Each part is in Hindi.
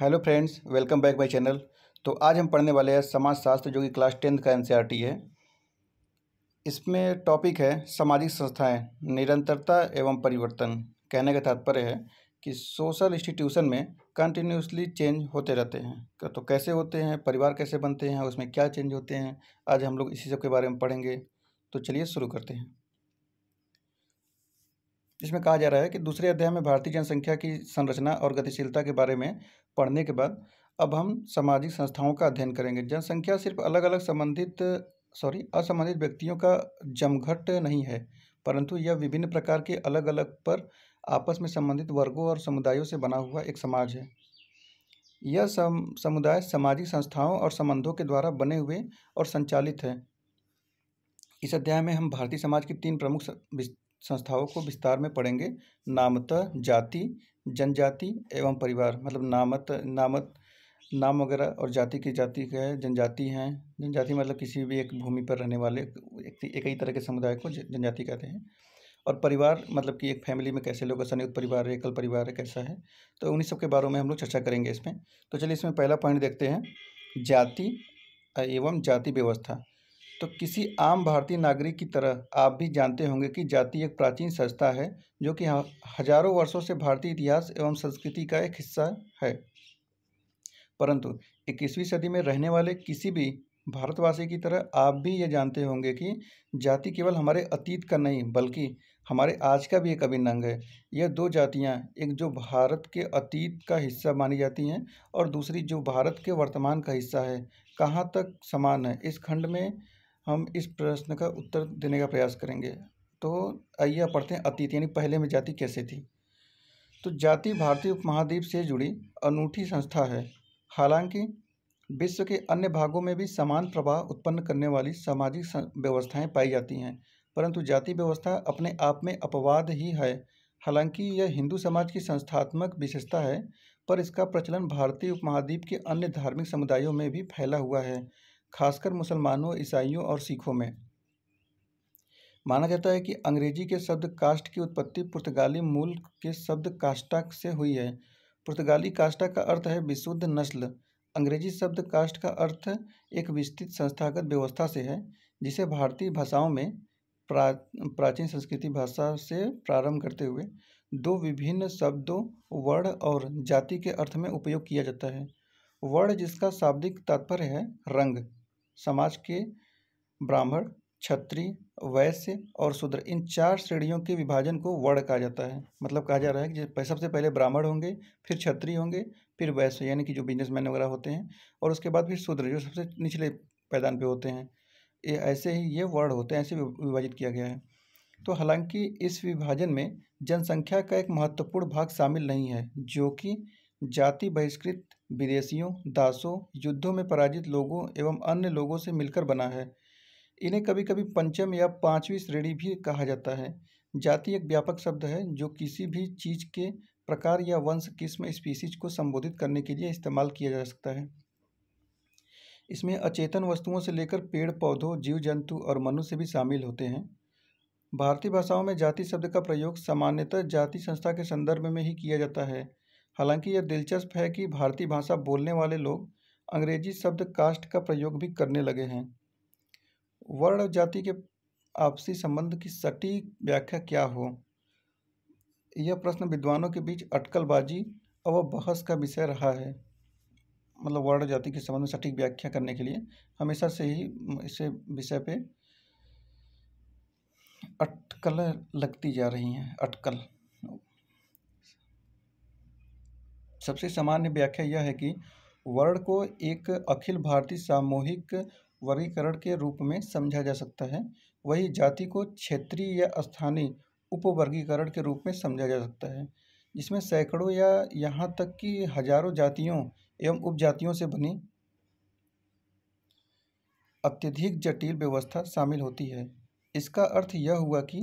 hello friends welcome back my channel तो आज हम पढ़ने वाले हैं समाजशास्त्र जो कि क्लास टेंथ का एनसीईआरटी e है इसमें टॉपिक है सामाजिक संस्थाएं निरंतरता एवं परिवर्तन कहने का तात्पर्य है कि सोशल इंस्टीट्यूशन में कंटिन्यूसली चेंज होते रहते हैं तो कैसे होते हैं परिवार कैसे बनते हैं उसमें क्या चेंज होते हैं आज हम लोग इसी सब के बारे में पढ़ेंगे तो चलिए शुरू करते हैं इसमें कहा जा रहा है कि दूसरे अध्याय में भारतीय जनसंख्या की संरचना और गतिशीलता के बारे में पढ़ने के बाद अब हम सामाजिक संस्थाओं का अध्ययन करेंगे जनसंख्या सिर्फ अलग अलग संबंधित सॉरी असंबंधित व्यक्तियों का जमघट नहीं है परंतु यह विभिन्न प्रकार के अलग अलग पर आपस में संबंधित वर्गों और समुदायों से बना हुआ एक समाज है यह सम समुदाय सामाजिक संस्थाओं और संबंधों के द्वारा बने हुए और संचालित है इस अध्याय में हम भारतीय समाज की तीन प्रमुख संस्थाओं को विस्तार में पढ़ेंगे नामत जाति जनजाति एवं परिवार मतलब नामत नामत नाम वगैरह और जाति की जाति के है जनजाति हैं जनजाति मतलब किसी भी एक भूमि पर रहने वाले एक, एक ही तरह के समुदाय को जनजाति कहते हैं और परिवार मतलब कि एक फैमिली में कैसे लोग संयुक्त परिवार है एकल परिवार है कैसा है तो उन्हीं सब के बारे में हम लोग चर्चा करेंगे इसमें तो चलिए इसमें पहला पॉइंट देखते हैं जाति एवं जाति व्यवस्था तो किसी आम भारतीय नागरिक की तरह आप भी जानते होंगे कि जाति एक प्राचीन संस्था है जो कि हजारों वर्षों से भारतीय इतिहास एवं संस्कृति का एक हिस्सा है परंतु इक्कीसवीं सदी में रहने वाले किसी भी भारतवासी की तरह आप भी ये जानते होंगे कि जाति केवल हमारे अतीत का नहीं बल्कि हमारे आज का भी एक अभिन्न अंग है यह दो जातियाँ एक जो भारत के अतीत का हिस्सा मानी जाती हैं और दूसरी जो भारत के वर्तमान का हिस्सा है कहाँ तक समान है इस खंड में हम इस प्रश्न का उत्तर देने का प्रयास करेंगे तो आइए आप पढ़ते हैं अतीत यानी पहले में जाति कैसे थी तो जाति भारतीय उपमहाद्वीप से जुड़ी अनूठी संस्था है हालांकि विश्व के अन्य भागों में भी समान प्रभाव उत्पन्न करने वाली सामाजिक व्यवस्थाएं पाई जाती हैं परंतु जाति व्यवस्था अपने आप में अपवाद ही है हालांकि यह हिंदू समाज की संस्थात्मक विशेषता है पर इसका प्रचलन भारतीय उपमहाद्वीप के अन्य धार्मिक समुदायों में भी फैला हुआ है खासकर मुसलमानों ईसाइयों और सिखों में माना जाता है कि अंग्रेजी के शब्द कास्ट की उत्पत्ति पुर्तगाली मूल के शब्द कास्टा से हुई है पुर्तगाली कास्टा का अर्थ है विशुद्ध नस्ल अंग्रेजी शब्द कास्ट का अर्थ एक विस्तृत संस्थागत व्यवस्था से है जिसे भारतीय भाषाओं में प्रा प्राचीन संस्कृति भाषा से प्रारंभ करते हुए दो विभिन्न शब्दों वर्ण और जाति के अर्थ में उपयोग किया जाता है वर्ण जिसका शाब्दिक तात्पर्य है रंग समाज के ब्राह्मण क्षत्रिय वैश्य और शूद्र इन चार श्रेणियों के विभाजन को वर्ण कहा जाता है मतलब कहा जा रहा है कि सबसे पहले ब्राह्मण होंगे फिर क्षत्रिय होंगे फिर वैश्य यानी कि जो बिजनेसमैन वगैरह होते हैं और उसके बाद फिर शूद्र जो सबसे निचले पैदान पे होते हैं ये ऐसे ही ये वर्ण होते हैं ऐसे विभाजित किया गया है तो हालांकि इस विभाजन में जनसंख्या का एक महत्वपूर्ण भाग शामिल नहीं है जो कि जाति बहिष्कृत विदेशियों दासों युद्धों में पराजित लोगों एवं अन्य लोगों से मिलकर बना है इन्हें कभी कभी पंचम या पाँचवीं श्रेणी भी कहा जाता है जाति एक व्यापक शब्द है जो किसी भी चीज़ के प्रकार या वंश किस्म स्पीसीज को संबोधित करने के लिए इस्तेमाल किया जा सकता है इसमें अचेतन वस्तुओं से लेकर पेड़ पौधों जीव जंतु और मनुष्य भी शामिल होते हैं भारतीय भाषाओं में जाति शब्द का प्रयोग सामान्यतः जाति संस्था के संदर्भ में ही किया जाता है हालांकि यह दिलचस्प है कि भारतीय भाषा बोलने वाले लोग अंग्रेजी शब्द कास्ट का प्रयोग भी करने लगे हैं वर्ण जाति के आपसी संबंध की सटीक व्याख्या क्या हो यह प्रश्न विद्वानों के बीच अटकलबाजी और बहस का विषय रहा है मतलब वर्ण जाति के संबंध में सटीक व्याख्या करने के लिए हमेशा से ही इसे विषय पे अटकल लगती जा रही हैं अटकल सबसे सामान्य व्याख्या यह है कि वर्ण को एक अखिल भारतीय सामूहिक वर्गीकरण के रूप में समझा जा सकता है वही जाति को क्षेत्रीय या स्थानीय उपवर्गीकरण के रूप में समझा जा सकता है जिसमें सैकड़ों या यहाँ तक कि हजारों जातियों एवं उपजातियों से बनी अत्यधिक जटिल व्यवस्था शामिल होती है इसका अर्थ यह हुआ कि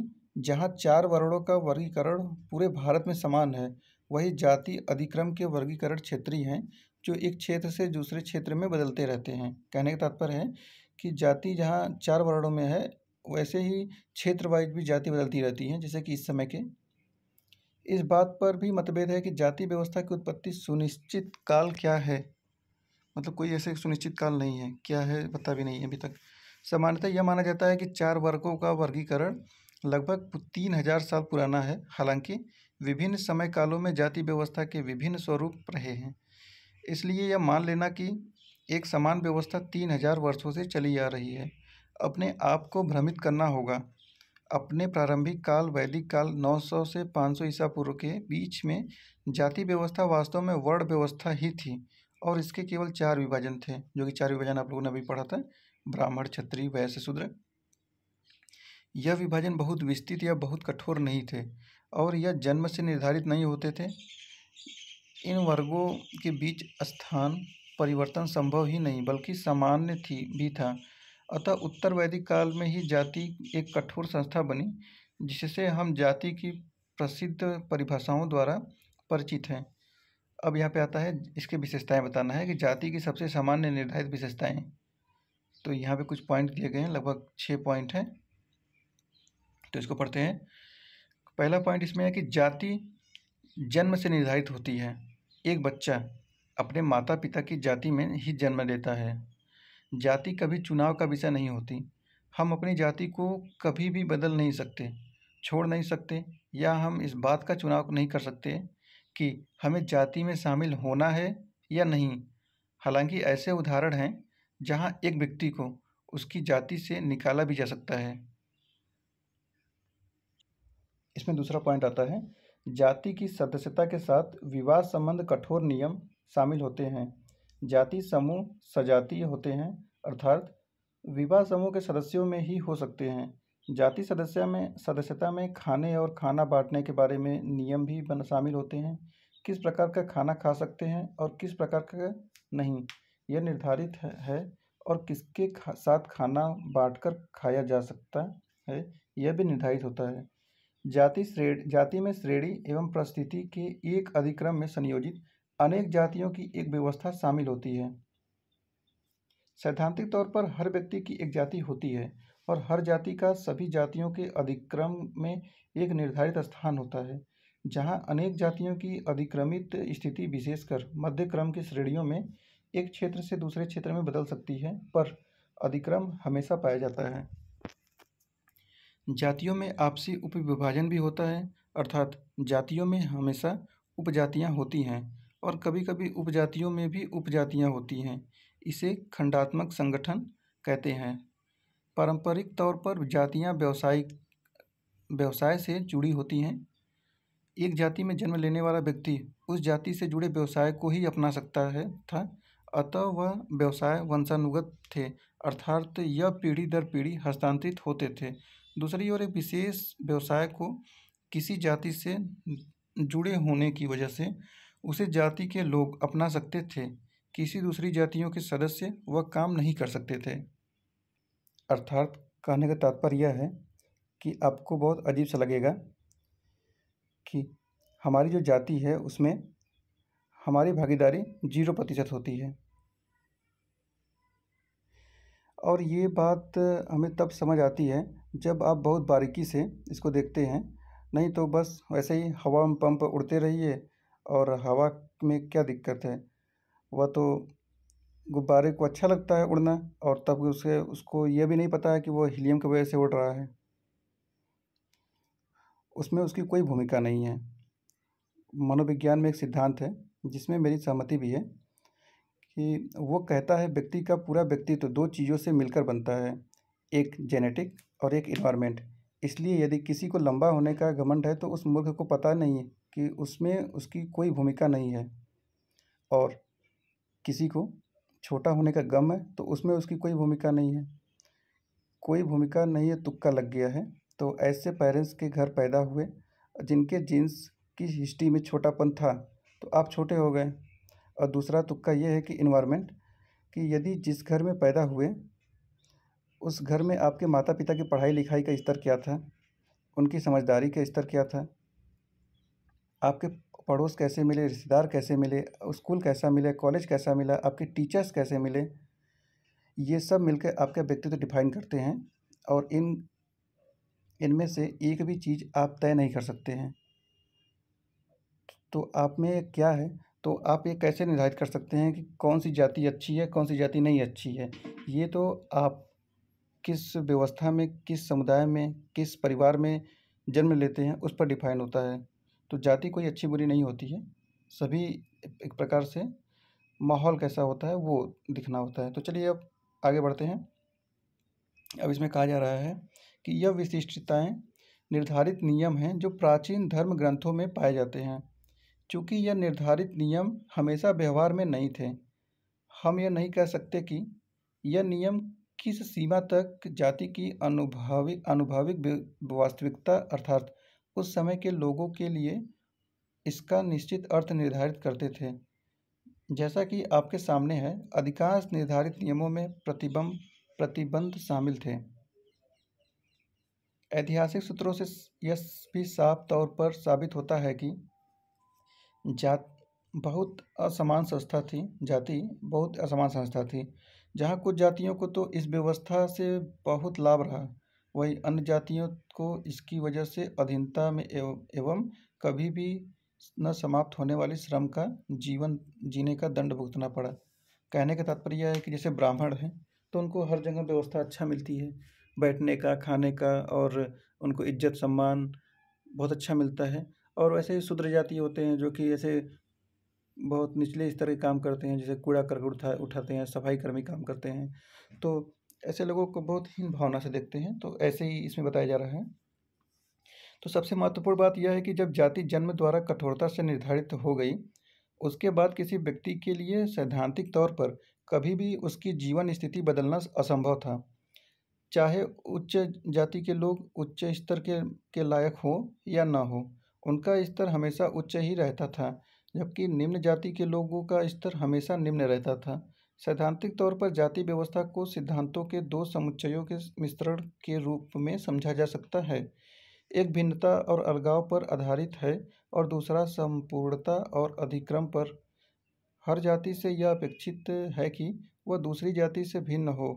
जहाँ चार वर्णों का वर्गीकरण पूरे भारत में समान है वही जाति अधिक्रम के वर्गीकरण क्षेत्रीय हैं जो एक क्षेत्र से दूसरे क्षेत्र में बदलते रहते हैं कहने का तात्पर्य है कि जाति जहाँ चार वर्णों में है वैसे ही क्षेत्र वाइज भी जाति बदलती रहती हैं जैसे कि इस समय के इस बात पर भी मतभेद है कि जाति व्यवस्था की उत्पत्ति सुनिश्चित काल क्या है मतलब कोई ऐसे सुनिश्चित काल नहीं है क्या है पता भी नहीं है अभी तक सामान्यतः यह माना जाता है कि चार वर्गों का वर्गीकरण लगभग तीन हजार साल पुराना है हालांकि विभिन्न समय कालों में जाति व्यवस्था के विभिन्न स्वरूप रहे हैं इसलिए यह मान लेना कि एक समान व्यवस्था तीन हजार वर्षों से चली आ रही है अपने आप को भ्रमित करना होगा अपने प्रारंभिक काल वैदिक काल 900 से 500 ईसा पूर्व के बीच में जाति व्यवस्था वास्तव में वर्ण व्यवस्था ही थी और इसके केवल चार विभाजन थे जो कि चार विभाजन आप लोगों ने अभी पढ़ा था ब्राह्मण क्षत्रिय वैश्य शूद्र यह विभाजन बहुत विस्तृत या बहुत कठोर नहीं थे और यह जन्म से निर्धारित नहीं होते थे इन वर्गों के बीच स्थान परिवर्तन संभव ही नहीं बल्कि सामान्य थी भी था अतः उत्तर वैदिक काल में ही जाति एक कठोर संस्था बनी जिससे हम जाति की प्रसिद्ध परिभाषाओं द्वारा परिचित हैं अब यहाँ पे आता है इसके विशेषताएं बताना है कि जाति की सबसे सामान्य निर्धारित विशेषताएं तो यहाँ पे कुछ पॉइंट दिए गए हैं लगभग छः पॉइंट हैं तो इसको पढ़ते हैं पहला पॉइंट इसमें है कि जाति जन्म से निर्धारित होती है एक बच्चा अपने माता पिता की जाति में ही जन्म लेता है जाति कभी चुनाव का विषय नहीं होती हम अपनी जाति को कभी भी बदल नहीं सकते छोड़ नहीं सकते या हम इस बात का चुनाव नहीं कर सकते कि हमें जाति में शामिल होना है या नहीं हालांकि ऐसे उदाहरण हैं जहां एक व्यक्ति को उसकी जाति से निकाला भी जा सकता है इसमें दूसरा पॉइंट आता है जाति की सदस्यता के साथ विवाह संबंध कठोर नियम शामिल होते हैं जाति समूह सजातीय होते हैं अर्थात विवाह समूह के सदस्यों में ही हो सकते हैं जाति सदस्य में सदस्यता में खाने और खाना बांटने के बारे में नियम भी बन शामिल होते हैं किस प्रकार का खाना खा सकते हैं और किस प्रकार का नहीं यह निर्धारित है और किसके खा, साथ खाना बांटकर खाया जा सकता है यह भी निर्धारित होता है जाति श्रेणी जाति में श्रेणी एवं परिस्थिति के एक अधिक्रम में संयोजित अनेक जातियों की एक व्यवस्था शामिल होती है सैद्धांतिक तौर पर हर व्यक्ति की एक जाति होती है और हर जाति का सभी जातियों के अधिक्रम में एक निर्धारित स्थान होता है जहां अनेक जातियों की अधिक्रमित स्थिति विशेषकर मध्य क्रम की श्रेणियों में एक क्षेत्र से दूसरे क्षेत्र में बदल सकती है पर अधिक्रम हमेशा पाया जाता है जातियों में आपसी उपविभाजन भी होता है अर्थात जातियों में हमेशा उपजातियाँ होती हैं और कभी कभी उपजातियों में भी उपजातियाँ होती हैं इसे खंडात्मक संगठन कहते हैं पारंपरिक तौर पर जातियाँ व्यवसायिक व्यवसाय से जुड़ी होती हैं एक जाति में जन्म लेने वाला व्यक्ति उस जाति से जुड़े व्यवसाय को ही अपना सकता है था अतः वह व्यवसाय वंशानुगत थे अर्थात यह पीढ़ी दर पीढ़ी हस्तांतरित होते थे दूसरी ओर एक विशेष व्यवसाय को किसी जाति से जुड़े होने की वजह से उसे जाति के लोग अपना सकते थे किसी दूसरी जातियों के सदस्य वह काम नहीं कर सकते थे अर्थात कहने का तात्पर्य यह है कि आपको बहुत अजीब सा लगेगा कि हमारी जो जाति है उसमें हमारी भागीदारी जीरो प्रतिशत होती है और ये बात हमें तब समझ आती है जब आप बहुत बारीकी से इसको देखते हैं नहीं तो बस वैसे ही हवा में पंप उड़ते रहिए और हवा में क्या दिक्कत है वह तो गुब्बारे को अच्छा लगता है उड़ना और तब उसे उसको यह भी नहीं पता है कि वो हीलियम की वजह से उड़ रहा है उसमें उसकी कोई भूमिका नहीं है मनोविज्ञान में एक सिद्धांत है जिसमें मेरी सहमति भी है कि वो कहता है व्यक्ति का पूरा व्यक्तित्व तो दो चीज़ों से मिलकर बनता है एक जेनेटिक और एक इन्वायरमेंट इसलिए यदि किसी को लंबा होने का घमंड है तो उस मूर्ख को पता नहीं है कि उसमें उसकी कोई भूमिका नहीं है और किसी को छोटा होने का गम है तो उसमें उसकी कोई भूमिका नहीं है कोई भूमिका नहीं है तुक्का लग गया है तो ऐसे पेरेंट्स के घर पैदा हुए जिनके जीन्स की हिस्ट्री में छोटापन था तो आप छोटे हो गए और दूसरा तुक्का यह है कि इन्वायरमेंट कि यदि जिस घर में पैदा हुए उस घर में आपके माता पिता की पढ़ाई लिखाई का स्तर क्या था उनकी समझदारी का स्तर क्या था आपके पड़ोस कैसे मिले रिश्तेदार कैसे मिले स्कूल कैसा मिले कॉलेज कैसा मिला आपके टीचर्स कैसे मिले ये सब मिलकर आपके व्यक्तित्व डिफाइन करते हैं और इन इनमें से एक भी चीज़ आप तय नहीं कर सकते हैं तो आप में क्या है तो आप ये कैसे निर्धारित कर सकते हैं कि कौन सी जाति अच्छी है कौन सी जाति नहीं अच्छी है ये तो आप किस व्यवस्था में किस समुदाय में किस परिवार में जन्म लेते हैं उस पर डिफाइन होता है तो जाति कोई अच्छी बुरी नहीं होती है सभी एक प्रकार से माहौल कैसा होता है वो दिखना होता है तो चलिए अब आगे बढ़ते हैं अब इसमें कहा जा रहा है कि यह विशिष्टताएँ निर्धारित नियम हैं जो प्राचीन धर्म ग्रंथों में पाए जाते हैं चूँकि यह निर्धारित नियम हमेशा व्यवहार में नहीं थे हम यह नहीं कह सकते कि यह नियम किस सीमा तक जाति की अनुभवी अनुभविक वास्तविकता अर्थात उस समय के लोगों के लिए इसका निश्चित अर्थ निर्धारित करते थे जैसा कि आपके सामने है अधिकांश निर्धारित नियमों में प्रतिबंध प्रतिबंध शामिल थे ऐतिहासिक सूत्रों से यह भी साफ तौर पर साबित होता है कि जात बहुत असमान संस्था थी जाति बहुत असमान संस्था थी जहाँ कुछ जातियों को तो इस व्यवस्था से बहुत लाभ रहा वहीं अन्य जातियों को इसकी वजह से अधीनता में एवं कभी भी न समाप्त होने वाले श्रम का जीवन जीने का दंड भुगतना पड़ा कहने का तात्पर्य है कि जैसे ब्राह्मण हैं तो उनको हर जगह व्यवस्था अच्छा मिलती है बैठने का खाने का और उनको इज्जत सम्मान बहुत अच्छा मिलता है और वैसे ही शूद्र जाति होते हैं जो कि ऐसे बहुत निचले स्तर के काम करते हैं जैसे कूड़ा करके उठा उठाते हैं सफाई कर्मी काम करते हैं तो ऐसे लोगों को बहुत हीन भावना से देखते हैं तो ऐसे ही इसमें बताया जा रहा है तो सबसे महत्वपूर्ण बात यह है कि जब जाति जन्म द्वारा कठोरता से निर्धारित हो गई उसके बाद किसी व्यक्ति के लिए सैद्धांतिक तौर पर कभी भी उसकी जीवन स्थिति बदलना असंभव था चाहे उच्च जाति के लोग उच्च स्तर के के लायक हो या ना हो उनका स्तर हमेशा उच्च ही रहता था जबकि निम्न जाति के लोगों का स्तर हमेशा निम्न रहता था सैद्धांतिक तौर पर जाति व्यवस्था को सिद्धांतों के दो समुच्चयों के मिश्रण के रूप में समझा जा सकता है एक भिन्नता और अलगाव पर आधारित है और दूसरा संपूर्णता और अधिक्रम पर हर जाति से यह अपेक्षित है कि वह दूसरी जाति से भिन्न हो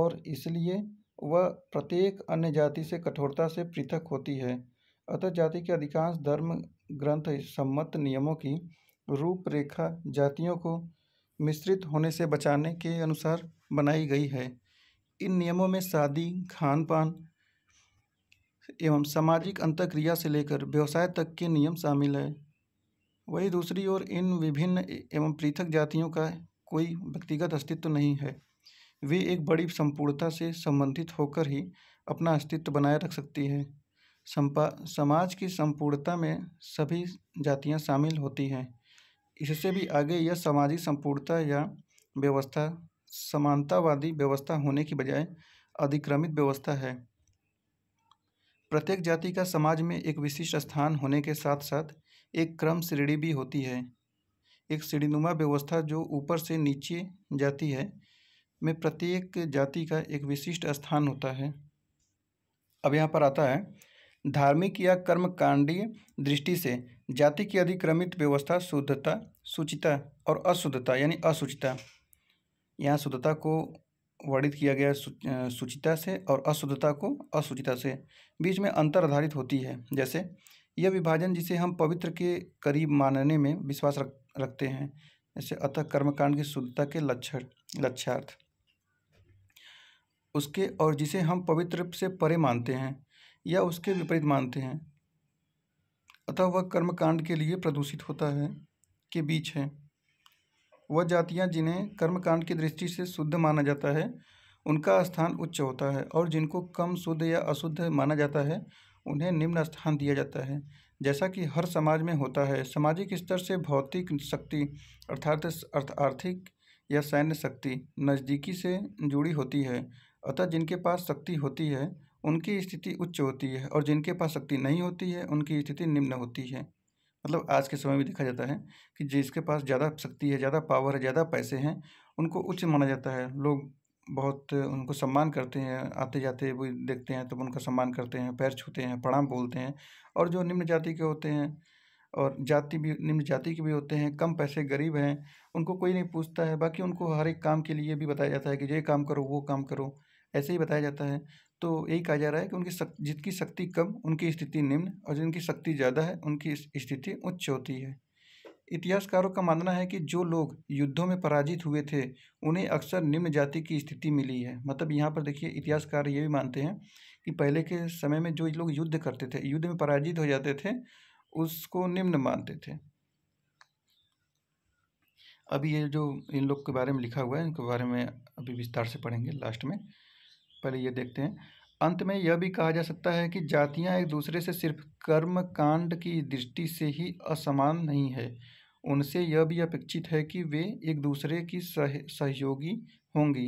और इसलिए वह प्रत्येक अन्य जाति से कठोरता से पृथक होती है अतः जाति के अधिकांश धर्म ग्रंथ सम्मत नियमों की रूपरेखा जातियों को मिश्रित होने से बचाने के अनुसार बनाई गई है इन नियमों में शादी खान पान एवं सामाजिक अंतक्रिया से लेकर व्यवसाय तक के नियम शामिल है वहीं दूसरी ओर इन विभिन्न एवं पृथक जातियों का कोई व्यक्तिगत अस्तित्व नहीं है वे एक बड़ी संपूर्णता से संबंधित होकर ही अपना अस्तित्व बनाए रख सकती हैं सम्पा समाज की संपूर्णता में सभी जातियाँ शामिल होती हैं इससे भी आगे यह सामाजिक संपूर्णता या व्यवस्था समानतावादी व्यवस्था होने की बजाय अधिक्रमित व्यवस्था है प्रत्येक जाति का समाज में एक विशिष्ट स्थान होने के साथ साथ एक क्रम श्रेणी भी होती है एक श्रेणीनुमा व्यवस्था जो ऊपर से नीचे जाती है में प्रत्येक जाति का एक विशिष्ट स्थान होता है अब यहाँ पर आता है धार्मिक या कर्मकांडीय दृष्टि से जाति की अधिक्रमित व्यवस्था शुद्धता शुचिता और अशुद्धता यानी अशुचिता यहाँ शुद्धता को वर्णित किया गया शुचिता से और अशुद्धता को अशुचिता से बीच में अंतर आधारित होती है जैसे यह विभाजन जिसे हम पवित्र के करीब मानने में विश्वास रख रखते हैं जैसे अतः कर्मकांड की शुद्धता के लक्षण लक्ष्यार्थ उसके और जिसे हम पवित्र से परे मानते हैं या उसके विपरीत मानते हैं अतः वह कर्मकांड के लिए प्रदूषित होता है के बीच है वह जातियाँ जिन्हें कर्मकांड की दृष्टि से शुद्ध माना जाता है उनका स्थान उच्च होता है और जिनको कम शुद्ध या अशुद्ध माना जाता है उन्हें निम्न स्थान दिया जाता है जैसा कि हर समाज में होता है सामाजिक स्तर से भौतिक शक्ति अर्थात अर्थ आर्थिक या सैन्य शक्ति नज़दीकी से जुड़ी होती है अतः जिनके पास शक्ति होती है उनकी स्थिति उच्च होती है और जिनके पास शक्ति नहीं होती है उनकी स्थिति निम्न होती है मतलब आज के समय में देखा जाता है कि जिसके पास ज़्यादा शक्ति है ज़्यादा पावर है ज़्यादा पैसे हैं उनको उच्च माना जाता है लोग बहुत उनको सम्मान करते हैं आते जाते वो देखते हैं तो उनका सम्मान करते हैं पैर छूते हैं प्रणाम बोलते हैं और जो निम्न जाति के होते हैं और जाति भी निम्न जाति के भी होते हैं कम पैसे गरीब हैं उनको कोई नहीं पूछता है बाकी उनको हर एक काम के लिए भी बताया जाता है कि ये काम करो वो काम करो ऐसे ही बताया जाता है तो यही कहा जा रहा है कि उनकी जिनकी शक्ति कम उनकी स्थिति निम्न और जिनकी शक्ति ज़्यादा है उनकी स्थिति उच्च होती है इतिहासकारों का मानना है कि जो लोग युद्धों में पराजित हुए थे उन्हें अक्सर निम्न जाति की स्थिति मिली है मतलब यहाँ पर देखिए इतिहासकार ये भी मानते हैं कि पहले के समय में जो लोग युद्ध करते थे युद्ध में पराजित हो जाते थे उसको निम्न मानते थे अभी ये जो इन लोग के बारे में लिखा हुआ है इनके बारे में अभी विस्तार से पढ़ेंगे लास्ट में पहले ये देखते हैं अंत में यह भी कहा जा सकता है कि जातियाँ एक दूसरे से सिर्फ कर्म कांड की दृष्टि से ही असमान नहीं है उनसे यह भी अपेक्षित है कि वे एक दूसरे की सह सहयोगी होंगी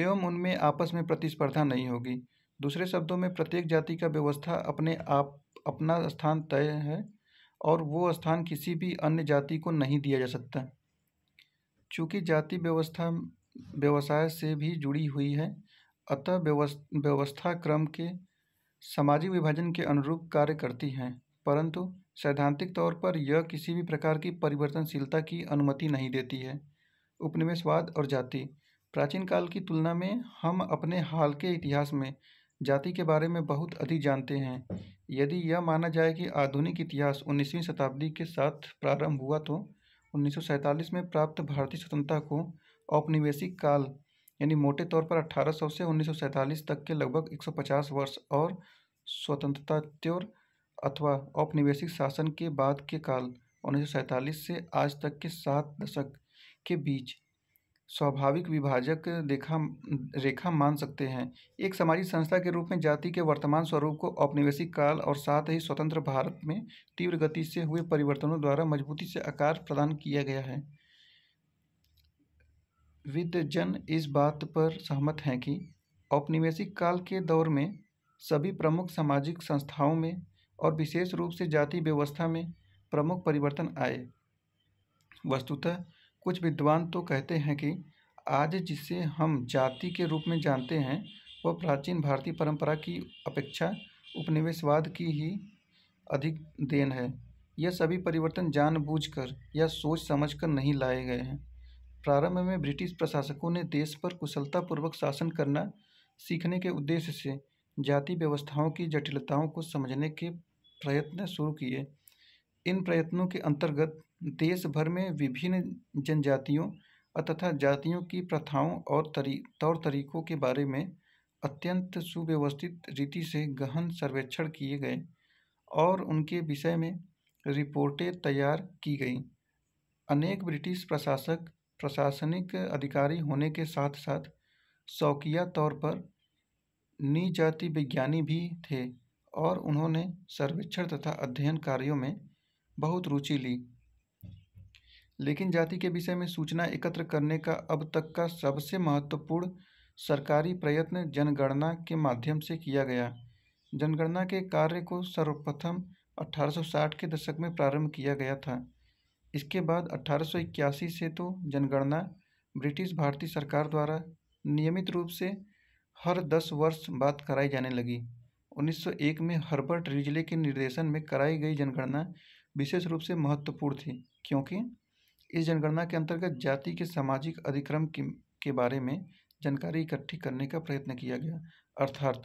एवं उनमें आपस में प्रतिस्पर्धा नहीं होगी दूसरे शब्दों में प्रत्येक जाति का व्यवस्था अपने आप अपना स्थान तय है और वो स्थान किसी भी अन्य जाति को नहीं दिया जा सकता चूँकि जाति व्यवस्था व्यवसाय से भी जुड़ी हुई है अतः व्यवस्था क्रम के सामाजिक विभाजन के अनुरूप कार्य करती हैं परंतु सैद्धांतिक तौर पर यह किसी भी प्रकार की परिवर्तनशीलता की अनुमति नहीं देती है उपनिवेशवाद और जाति प्राचीन काल की तुलना में हम अपने हाल के इतिहास में जाति के बारे में बहुत अधिक जानते हैं यदि यह माना जाए कि आधुनिक इतिहास 19वीं शताब्दी के साथ प्रारंभ हुआ तो 1947 में प्राप्त भारतीय स्वतंत्रता को औपनिवेशिक काल यानी मोटे तौर पर 1800 से उन्नीस तक के लगभग 150 वर्ष और त्योर अथवा औपनिवेशिक शासन के बाद के काल उन्नीस से आज तक के सात दशक के बीच स्वाभाविक विभाजक देखा रेखा मान सकते हैं एक सामाजिक संस्था के रूप में जाति के वर्तमान स्वरूप को औपनिवेशिक काल और साथ ही स्वतंत्र भारत में तीव्र गति से हुए परिवर्तनों द्वारा मजबूती से आकार प्रदान किया गया है विद्यजन इस बात पर सहमत हैं कि औपनिवेशिक काल के दौर में सभी प्रमुख सामाजिक संस्थाओं में और विशेष रूप से जाति व्यवस्था में प्रमुख परिवर्तन आए वस्तुतः कुछ विद्वान तो कहते हैं कि आज जिसे हम जाति के रूप में जानते हैं वह प्राचीन भारतीय परंपरा की अपेक्षा उपनिवेशवाद की ही अधिक देन है यह सभी परिवर्तन जानबूझकर या सोच समझकर नहीं लाए गए हैं प्रारंभ में ब्रिटिश प्रशासकों ने देश पर कुशलतापूर्वक शासन करना सीखने के उद्देश्य से जाति व्यवस्थाओं की जटिलताओं को समझने के प्रयत्न शुरू किए इन प्रयत्नों के अंतर्गत देश भर में विभिन्न जनजातियों तथा जातियों की प्रथाओं और तरी तौर तरीकों के बारे में अत्यंत सुव्यवस्थित रीति से गहन सर्वेक्षण किए गए और उनके विषय में रिपोर्टें तैयार की गईं अनेक ब्रिटिश प्रशासक प्रशासनिक अधिकारी होने के साथ साथ शौकिया तौर पर निजाति विज्ञानी भी थे और उन्होंने सर्वेक्षण तथा अध्ययन कार्यों में बहुत रुचि ली लेकिन जाति के विषय में सूचना एकत्र करने का अब तक का सबसे महत्वपूर्ण सरकारी प्रयत्न जनगणना के माध्यम से किया गया जनगणना के कार्य को सर्वप्रथम 1860 के दशक में प्रारंभ किया गया था इसके बाद अठारह से तो जनगणना ब्रिटिश भारतीय सरकार द्वारा नियमित रूप से हर दस वर्ष बाद कराई जाने लगी 1901 में हर्बर्ट रिजले के निर्देशन में कराई गई जनगणना विशेष रूप से महत्वपूर्ण थी क्योंकि इस जनगणना के अंतर्गत जाति के सामाजिक अधिक्रम के बारे में जानकारी इकट्ठी करने का प्रयत्न किया गया अर्थात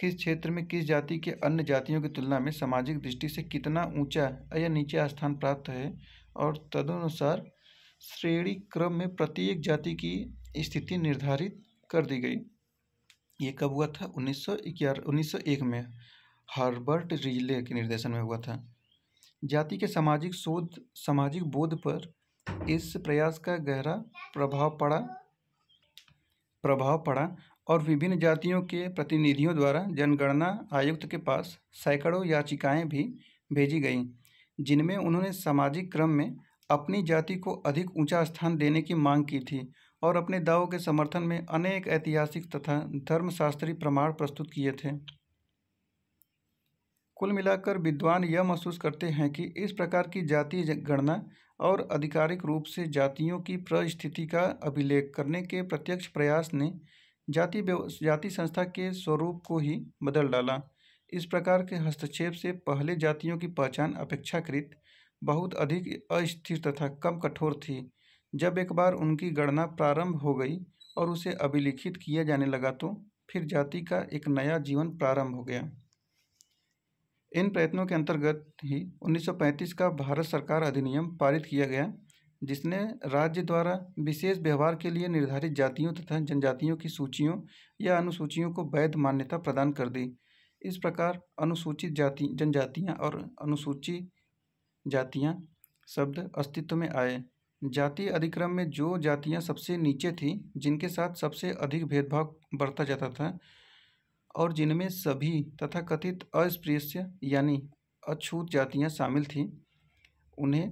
किस क्षेत्र में किस जाति के अन्य जातियों की तुलना में सामाजिक दृष्टि से कितना ऊंचा या नीचे स्थान प्राप्त है और तदनुसार श्रेणी क्रम में प्रत्येक जाति की स्थिति निर्धारित कर दी गई ये कब हुआ था उन्नीस सौ एक में हार्बर्ट रिजले के निर्देशन में हुआ था जाति के सामाजिक शोध सामाजिक बोध पर इस प्रयास का गहरा प्रभाव पड़ा प्रभाव पड़ा और विभिन्न जातियों के प्रतिनिधियों द्वारा जनगणना आयुक्त के पास सैकड़ों याचिकाएं भी भेजी गईं जिनमें उन्होंने सामाजिक क्रम में अपनी जाति को अधिक ऊंचा स्थान देने की मांग की थी और अपने दावों के समर्थन में अनेक ऐतिहासिक तथा धर्मशास्त्री प्रमाण प्रस्तुत किए थे कुल मिलाकर विद्वान यह महसूस करते हैं कि इस प्रकार की जातीय गणना और आधिकारिक रूप से जातियों की प्रस्थिति का अभिलेख करने के प्रत्यक्ष प्रयास ने जाति जाति संस्था के स्वरूप को ही बदल डाला इस प्रकार के हस्तक्षेप से पहले जातियों की पहचान अपेक्षाकृत बहुत अधिक अस्थिर तथा कम कठोर थी जब एक बार उनकी गणना प्रारंभ हो गई और उसे अभिलिखित किया जाने लगा तो फिर जाति का एक नया जीवन प्रारंभ हो गया इन प्रयत्नों के अंतर्गत ही 1935 का भारत सरकार अधिनियम पारित किया गया जिसने राज्य द्वारा विशेष व्यवहार के लिए निर्धारित जातियों तथा जनजातियों की सूचियों या अनुसूचियों को वैध मान्यता प्रदान कर दी इस प्रकार अनुसूचित जाति जनजातियाँ और अनुसूचित जातियाँ शब्द अस्तित्व में आए जातीय अधिक्रम में जो जातियाँ सबसे नीचे थीं जिनके साथ सबसे अधिक भेदभाव बरता जाता था और जिनमें सभी तथा कथित अस्पृश्य यानी अछूत जातियाँ शामिल थीं उन्हें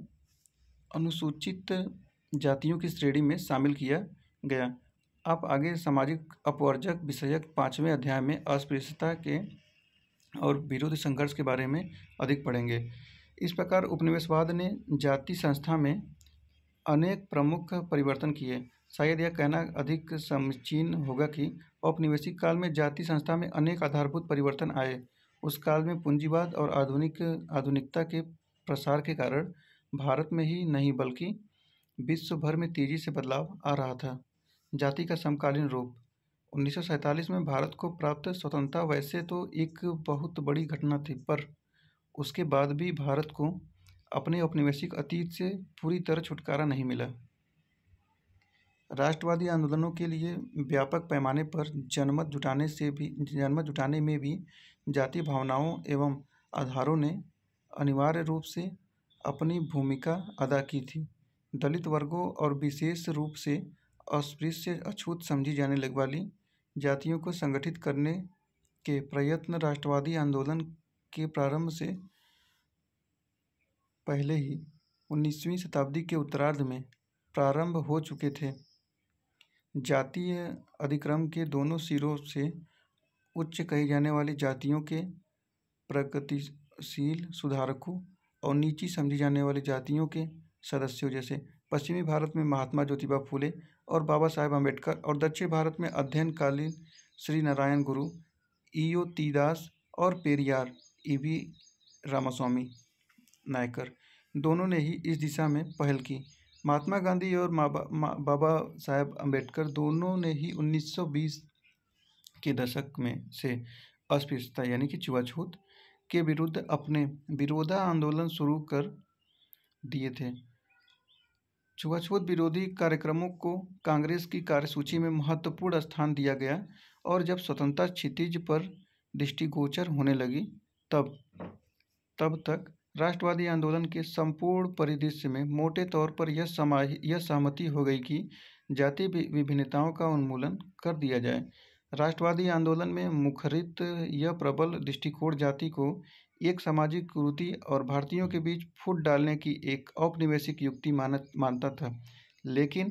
अनुसूचित जातियों की श्रेणी में शामिल किया गया आप आगे सामाजिक अपवर्जक विषयक पाँचवें अध्याय में अस्पृश्यता के और विरोधी संघर्ष के बारे में अधिक पढ़ेंगे इस प्रकार उपनिवेशवाद ने जाति संस्था में अनेक प्रमुख परिवर्तन किए शायद यह कहना अधिक समचीन होगा कि औपनिवेशिक काल में जाति संस्था में अनेक आधारभूत परिवर्तन आए उस काल में पूंजीवाद और आधुनिक आधुनिकता के प्रसार के कारण भारत में ही नहीं बल्कि विश्व भर में तेजी से बदलाव आ रहा था जाति का समकालीन रूप उन्नीस में भारत को प्राप्त स्वतंत्रता वैसे तो एक बहुत बड़ी घटना थी पर उसके बाद भी भारत को अपने औपनिवेशिक अतीत से पूरी तरह छुटकारा नहीं मिला राष्ट्रवादी आंदोलनों के लिए व्यापक पैमाने पर जनमत जुटाने से भी जनमत जुटाने में भी जाति भावनाओं एवं आधारों ने अनिवार्य रूप से अपनी भूमिका अदा की थी दलित वर्गों और विशेष रूप से अस्पृश्य अछूत समझी जाने लग वाली जातियों को संगठित करने के प्रयत्न राष्ट्रवादी आंदोलन के प्रारंभ से पहले ही उन्नीसवीं शताब्दी के उत्तरार्ध में प्रारंभ हो चुके थे जातीय अधिक्रम के दोनों सिरों से उच्च कही जाने वाली जातियों के प्रगतिशील सुधारकों और नीची समझी जाने वाली जातियों के सदस्यों जैसे पश्चिमी भारत में महात्मा ज्योतिबा फूले और बाबा साहेब अम्बेडकर और दक्षिण भारत में अध्ययनकालीन श्री नारायण गुरु ईओ तीदास और पेरियार ई वी रामास्वामी नायकर दोनों ने ही इस दिशा में पहल की महात्मा गांधी और बाबा साहेब अम्बेडकर दोनों ने ही 1920 के दशक में से अस्पृश्यता यानी कि छुआछूत के विरुद्ध अपने विरोधा आंदोलन शुरू कर दिए थे छुआछूत विरोधी कार्यक्रमों को कांग्रेस की कार्यसूची में महत्वपूर्ण स्थान दिया गया और जब स्वतंत्रता क्षितिज पर दृष्टिगोचर होने लगी तब तब तक राष्ट्रवादी आंदोलन के संपूर्ण परिदृश्य में मोटे तौर पर यह समा यह सहमति हो गई कि जाति विभिन्नताओं का उन्मूलन कर दिया जाए राष्ट्रवादी आंदोलन में मुखरित यह प्रबल दृष्टिकोण जाति को एक सामाजिक कुरुति और भारतीयों के बीच फूट डालने की एक औपनिवेशिक युक्ति मानता था लेकिन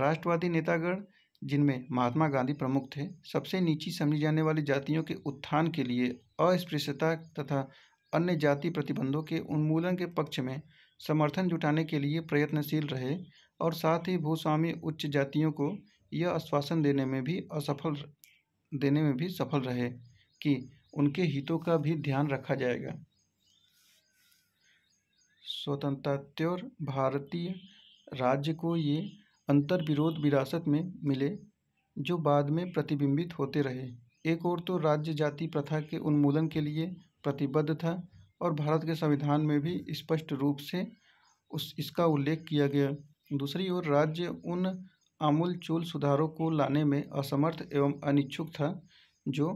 राष्ट्रवादी नेतागण जिनमें महात्मा गांधी प्रमुख थे सबसे नीची समझी जाने वाली जातियों के उत्थान के लिए अस्पृश्यता तथा अन्य जाति प्रतिबंधों के उन्मूलन के पक्ष में समर्थन जुटाने के लिए प्रयत्नशील रहे और साथ ही भूस्वामी उच्च जातियों को यह आश्वासन देने में भी असफल देने में भी सफल रहे कि उनके हितों का भी ध्यान रखा जाएगा स्वतंत्रतोर भारतीय राज्य को ये अंतर्विरोध विरासत में मिले जो बाद में प्रतिबिंबित होते रहे एक ओर तो राज्य जाति प्रथा के उन्मूलन के लिए प्रतिबद्ध था और भारत के संविधान में भी स्पष्ट रूप से उस इसका उल्लेख किया गया दूसरी ओर राज्य उन आमूल चूल सुधारों को लाने में असमर्थ एवं अनिच्छुक था जो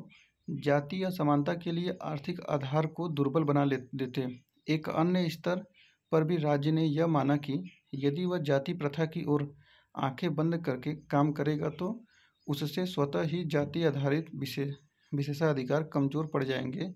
जाति असमानता के लिए आर्थिक आधार को दुर्बल बना देते एक अन्य स्तर पर भी राज्य ने यह माना कि यदि वह जाति प्रथा की ओर आंखें बंद करके काम करेगा तो उससे स्वतः ही जाति आधारित विशेष विशेषाधिकार कमजोर पड़ जाएंगे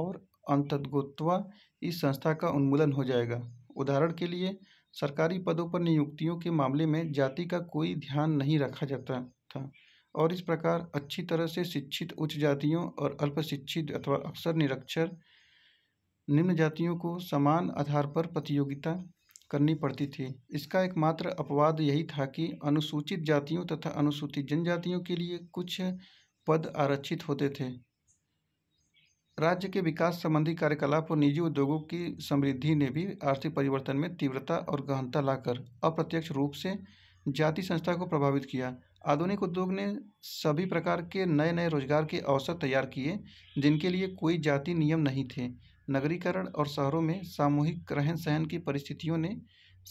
और अंतोत्वा इस संस्था का उन्मूलन हो जाएगा उदाहरण के लिए सरकारी पदों पर नियुक्तियों के मामले में जाति का कोई ध्यान नहीं रखा जाता था और इस प्रकार अच्छी तरह से शिक्षित उच्च जातियों और अल्पशिक्षित अथवा अक्सर निरक्षर निम्न जातियों को समान आधार पर प्रतियोगिता करनी पड़ती थी इसका एकमात्र अपवाद यही था कि अनुसूचित जातियों तथा अनुसूचित जनजातियों के लिए कुछ पद आरक्षित होते थे राज्य के विकास संबंधी कार्यकलाप और निजी उद्योगों की समृद्धि ने भी आर्थिक परिवर्तन में तीव्रता और गहनता लाकर अप्रत्यक्ष रूप से जाति संस्था को प्रभावित किया आधुनिक उद्योग ने सभी प्रकार के नए नए रोजगार के अवसर तैयार किए जिनके लिए कोई जाति नियम नहीं थे नगरीकरण और शहरों में सामूहिक रहन सहन की परिस्थितियों ने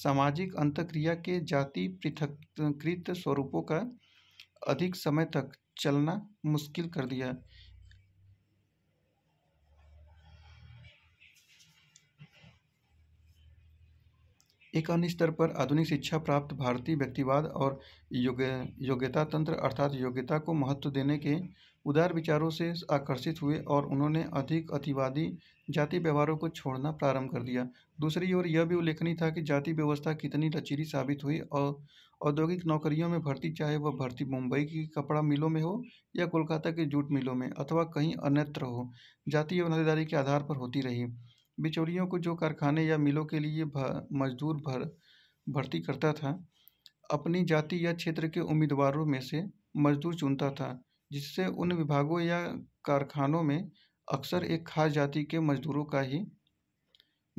सामाजिक अंतक्रिया के जाति पृथककृत स्वरूपों का अधिक समय तक चलना मुश्किल कर दिया एक अन्य स्तर पर आधुनिक शिक्षा प्राप्त भारतीय व्यक्तिवाद और योग्य योग्यता तंत्र अर्थात योग्यता को महत्व देने के उदार विचारों से आकर्षित हुए और उन्होंने अधिक अतिवादी जाति व्यवहारों को छोड़ना प्रारंभ कर दिया दूसरी ओर यह भी उल्लेखनीय था कि जाति व्यवस्था कितनी लचीली साबित हुई और औद्योगिक नौकरियों में भर्ती चाहे वह भर्ती मुंबई की कपड़ा मिलों में हो या कोलकाता के जूट मिलों में अथवा कहीं अन्यत्र हो जाति और नजरदारी के आधार पर होती रही बिचौलियों को जो कारखाने या मिलों के लिए भा, मजदूर भर भर्ती करता था अपनी जाति या क्षेत्र के उम्मीदवारों में से मजदूर चुनता था जिससे उन विभागों या कारखानों में अक्सर एक खास जाति के मजदूरों का ही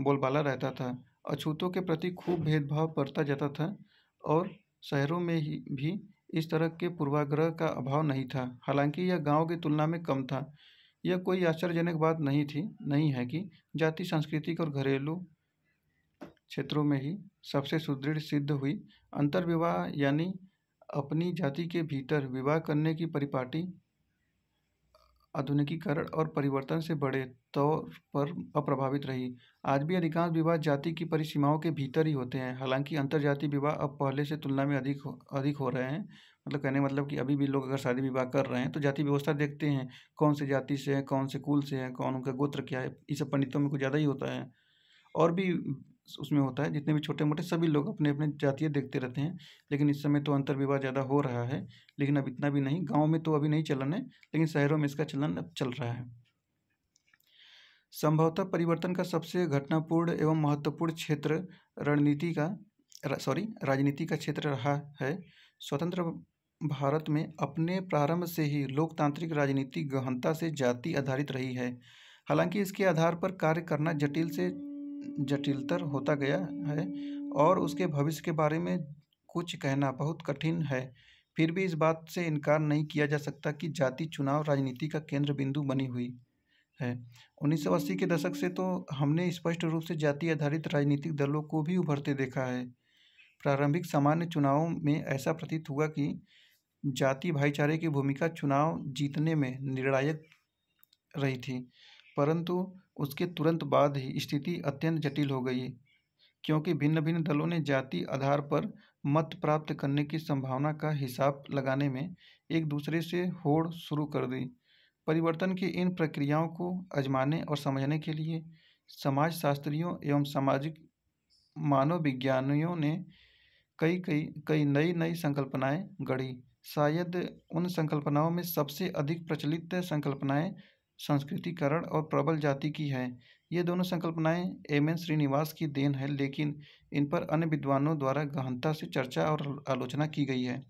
बोलबाला रहता था अछूतों के प्रति खूब भेदभाव बढ़ता जाता था और शहरों में ही भी इस तरह के पूर्वाग्रह का अभाव नहीं था हालांकि यह गांव की तुलना में कम था यह कोई आश्चर्यजनक बात नहीं थी नहीं है कि जाति सांस्कृतिक और घरेलू क्षेत्रों में ही सबसे सुदृढ़ सिद्ध हुई अंतर्विवाह यानी अपनी जाति के भीतर विवाह करने की परिपाटी आधुनिकीकरण और परिवर्तन से बड़े तौर पर अप्रभावित रही आज भी अधिकांश विवाह जाति की परिसीमाओं के भीतर ही होते हैं हालांकि अंतर्जातीय विवाह अब पहले से तुलना में अधिक हो अधिक हो रहे हैं मतलब कहने मतलब कि अभी भी लोग अगर शादी विवाह कर रहे हैं तो जाति व्यवस्था देखते हैं कौन से जाति से हैं कौन से कुल से हैं कौन उनका गोत्र क्या है ये सब पंडितों में कुछ ज़्यादा ही होता है और भी उसमें होता है जितने भी छोटे मोटे सभी लोग अपने अपने जातीय देखते रहते हैं लेकिन इस समय तो अंतर विवाह ज़्यादा हो रहा है लेकिन अब इतना भी नहीं गाँव में तो अभी नहीं चलन है लेकिन शहरों में इसका चलन अब चल रहा है संभवतः परिवर्तन का सबसे घटनापूर्ण एवं महत्वपूर्ण क्षेत्र रणनीति का सॉरी राजनीति का क्षेत्र रहा है स्वतंत्र भारत में अपने प्रारंभ से ही लोकतांत्रिक राजनीति गहनता से जाति आधारित रही है हालांकि इसके आधार पर कार्य करना जटिल से जटिलतर होता गया है और उसके भविष्य के बारे में कुछ कहना बहुत कठिन है फिर भी इस बात से इनकार नहीं किया जा सकता कि जाति चुनाव राजनीति का केंद्र बिंदु बनी हुई है उन्नीस सौ अस्सी के दशक से तो हमने स्पष्ट रूप से जाति आधारित राजनीतिक दलों को भी उभरते देखा है प्रारंभिक सामान्य चुनावों में ऐसा प्रतीत हुआ कि जाति भाईचारे की भूमिका चुनाव जीतने में निर्णायक रही थी परंतु उसके तुरंत बाद ही स्थिति अत्यंत जटिल हो गई क्योंकि भिन्न भिन्न दलों ने जाति आधार पर मत प्राप्त करने की संभावना का हिसाब लगाने में एक दूसरे से होड़ शुरू कर दी परिवर्तन की इन प्रक्रियाओं को अजमाने और समझने के लिए समाजशास्त्रियों एवं सामाजिक मानव विज्ञानियों ने कई कई कई नई नई संकल्पनाएं गढ़ी शायद उन संकल्पनाओं में सबसे अधिक प्रचलित संकल्पनाएँ संस्कृतिकरण और प्रबल जाति की हैं ये दोनों संकल्पनाएँ एम एन श्रीनिवास की देन है लेकिन इन पर अन्य विद्वानों द्वारा गहनता से चर्चा और आलोचना की गई है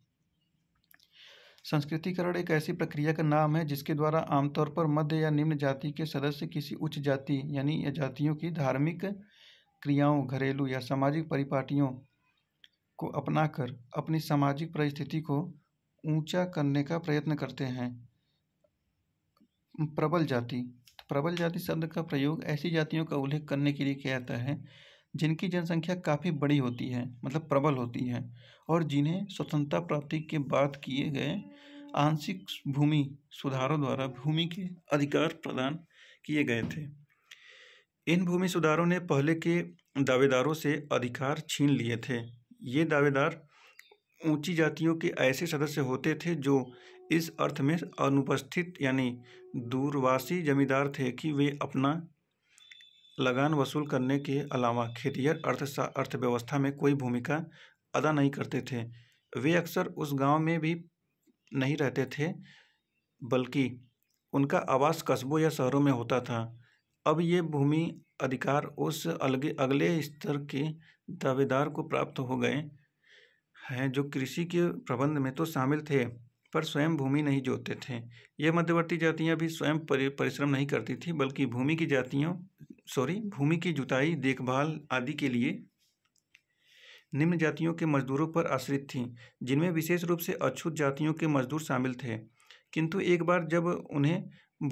संस्कृतिकरण एक ऐसी प्रक्रिया का नाम है जिसके द्वारा आमतौर पर मध्य या निम्न जाति के सदस्य किसी उच्च जाति यानी या जातियों की धार्मिक क्रियाओं घरेलू या सामाजिक परिपाटियों को अपनाकर अपनी सामाजिक परिस्थिति को ऊंचा करने का प्रयत्न करते हैं प्रबल जाति तो प्रबल जाति शब्द का प्रयोग ऐसी जातियों का उल्लेख करने के लिए किया जाता है जिनकी जनसंख्या काफ़ी बड़ी होती है मतलब प्रबल होती है और जिन्हें स्वतंत्रता प्राप्ति के बाद किए गए आंशिक भूमि सुधारों द्वारा भूमि के अधिकार प्रदान किए गए थे इन भूमि सुधारों ने पहले के दावेदारों से अधिकार छीन लिए थे ये दावेदार ऊंची जातियों के ऐसे सदस्य होते थे जो इस अर्थ में अनुपस्थित यानी दूरवासी जमींदार थे कि वे अपना लगान वसूल करने के अलावा खेतिहर अर्थ अर्थव्यवस्था में कोई भूमिका अदा नहीं करते थे वे अक्सर उस गांव में भी नहीं रहते थे बल्कि उनका आवास कस्बों या शहरों में होता था अब ये भूमि अधिकार उस अलगे अगले स्तर के दावेदार को प्राप्त हो गए हैं जो कृषि के प्रबंध में तो शामिल थे पर स्वयं भूमि नहीं जोतते थे यह मध्यवर्ती जातियां भी स्वयं परिश्रम नहीं करती थी बल्कि भूमि की जातियों सॉरी भूमि की जुताई देखभाल आदि के लिए निम्न जातियों के मजदूरों पर आश्रित थीं जिनमें विशेष रूप से अछूत जातियों के मजदूर शामिल थे किंतु एक बार जब उन्हें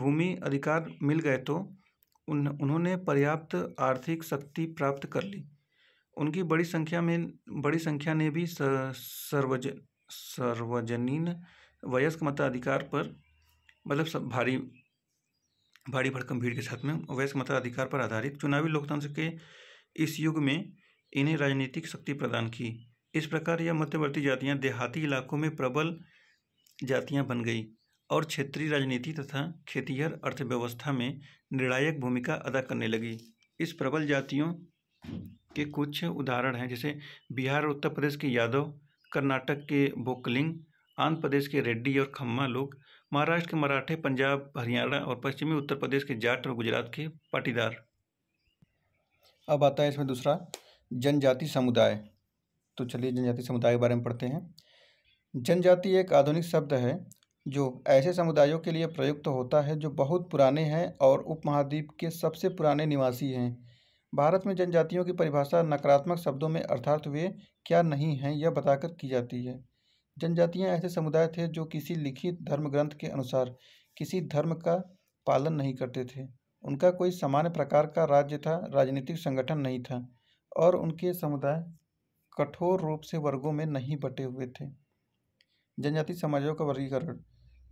भूमि अधिकार मिल गए तो उन्होंने पर्याप्त आर्थिक शक्ति प्राप्त कर ली उनकी बड़ी संख्या में बड़ी संख्या ने भी सर्वज सर्वजनीन वयस्क मताधिकार पर मतलब सब भारी भारी भड़कम भीड़ के साथ में वयस्क मताधिकार पर आधारित चुनावी लोकतंत्र के इस युग में इन्हें राजनीतिक शक्ति प्रदान की इस प्रकार यह मध्यवर्ती जातियां देहाती इलाकों में प्रबल जातियां बन गई और क्षेत्रीय राजनीति तथा खेतीहर अर्थव्यवस्था में निर्णायक भूमिका अदा करने लगी इस प्रबल जातियों के कुछ उदाहरण हैं जैसे बिहार और उत्तर प्रदेश के यादव कर्नाटक के बोकलिंग आंध्र प्रदेश के रेड्डी और खम्मा लोग महाराष्ट्र के मराठे पंजाब हरियाणा और पश्चिमी उत्तर प्रदेश के जाट और गुजरात के पाटीदार अब आता है इसमें दूसरा जनजाति समुदाय तो चलिए जनजाति समुदाय के बारे में पढ़ते हैं जनजाति एक आधुनिक शब्द है जो ऐसे समुदायों के लिए प्रयुक्त होता है जो बहुत पुराने हैं और उपमहाद्वीप के सबसे पुराने निवासी हैं भारत में जनजातियों की परिभाषा नकारात्मक शब्दों में अर्थात वे क्या नहीं हैं यह बताकर की जाती है जनजातियाँ ऐसे समुदाय थे जो किसी लिखित धर्म ग्रंथ के अनुसार किसी धर्म का पालन नहीं करते थे उनका कोई सामान्य प्रकार का राज्य था राजनीतिक संगठन नहीं था और उनके समुदाय कठोर रूप से वर्गों में नहीं बटे हुए थे जनजाति समाजों का वर्गीकरण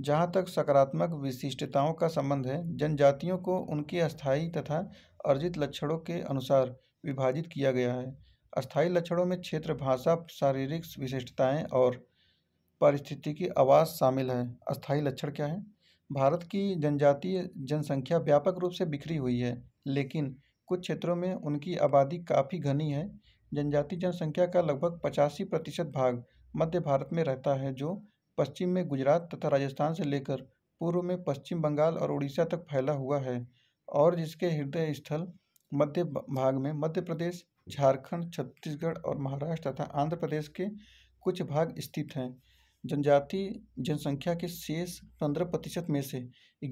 जहाँ तक सकारात्मक विशिष्टताओं का संबंध है जनजातियों को उनके अस्थायी तथा अर्जित लक्षणों के अनुसार विभाजित किया गया है अस्थायी लक्षणों में क्षेत्र भाषा शारीरिक विशिष्टताएं और की आवास शामिल है अस्थायी लक्षण क्या है भारत की जनजातीय जनसंख्या व्यापक रूप से बिखरी हुई है लेकिन कुछ क्षेत्रों में उनकी आबादी काफ़ी घनी है जनजातीय जनसंख्या का लगभग पचासी प्रतिशत भाग मध्य भारत में रहता है जो पश्चिम में गुजरात तथा राजस्थान से लेकर पूर्व में पश्चिम बंगाल और उड़ीसा तक फैला हुआ है और जिसके हृदय स्थल मध्य भाग में मध्य प्रदेश झारखंड छत्तीसगढ़ और महाराष्ट्र तथा आंध्र प्रदेश के कुछ भाग स्थित हैं जनजाति जनसंख्या के शेष पंद्रह प्रतिशत में से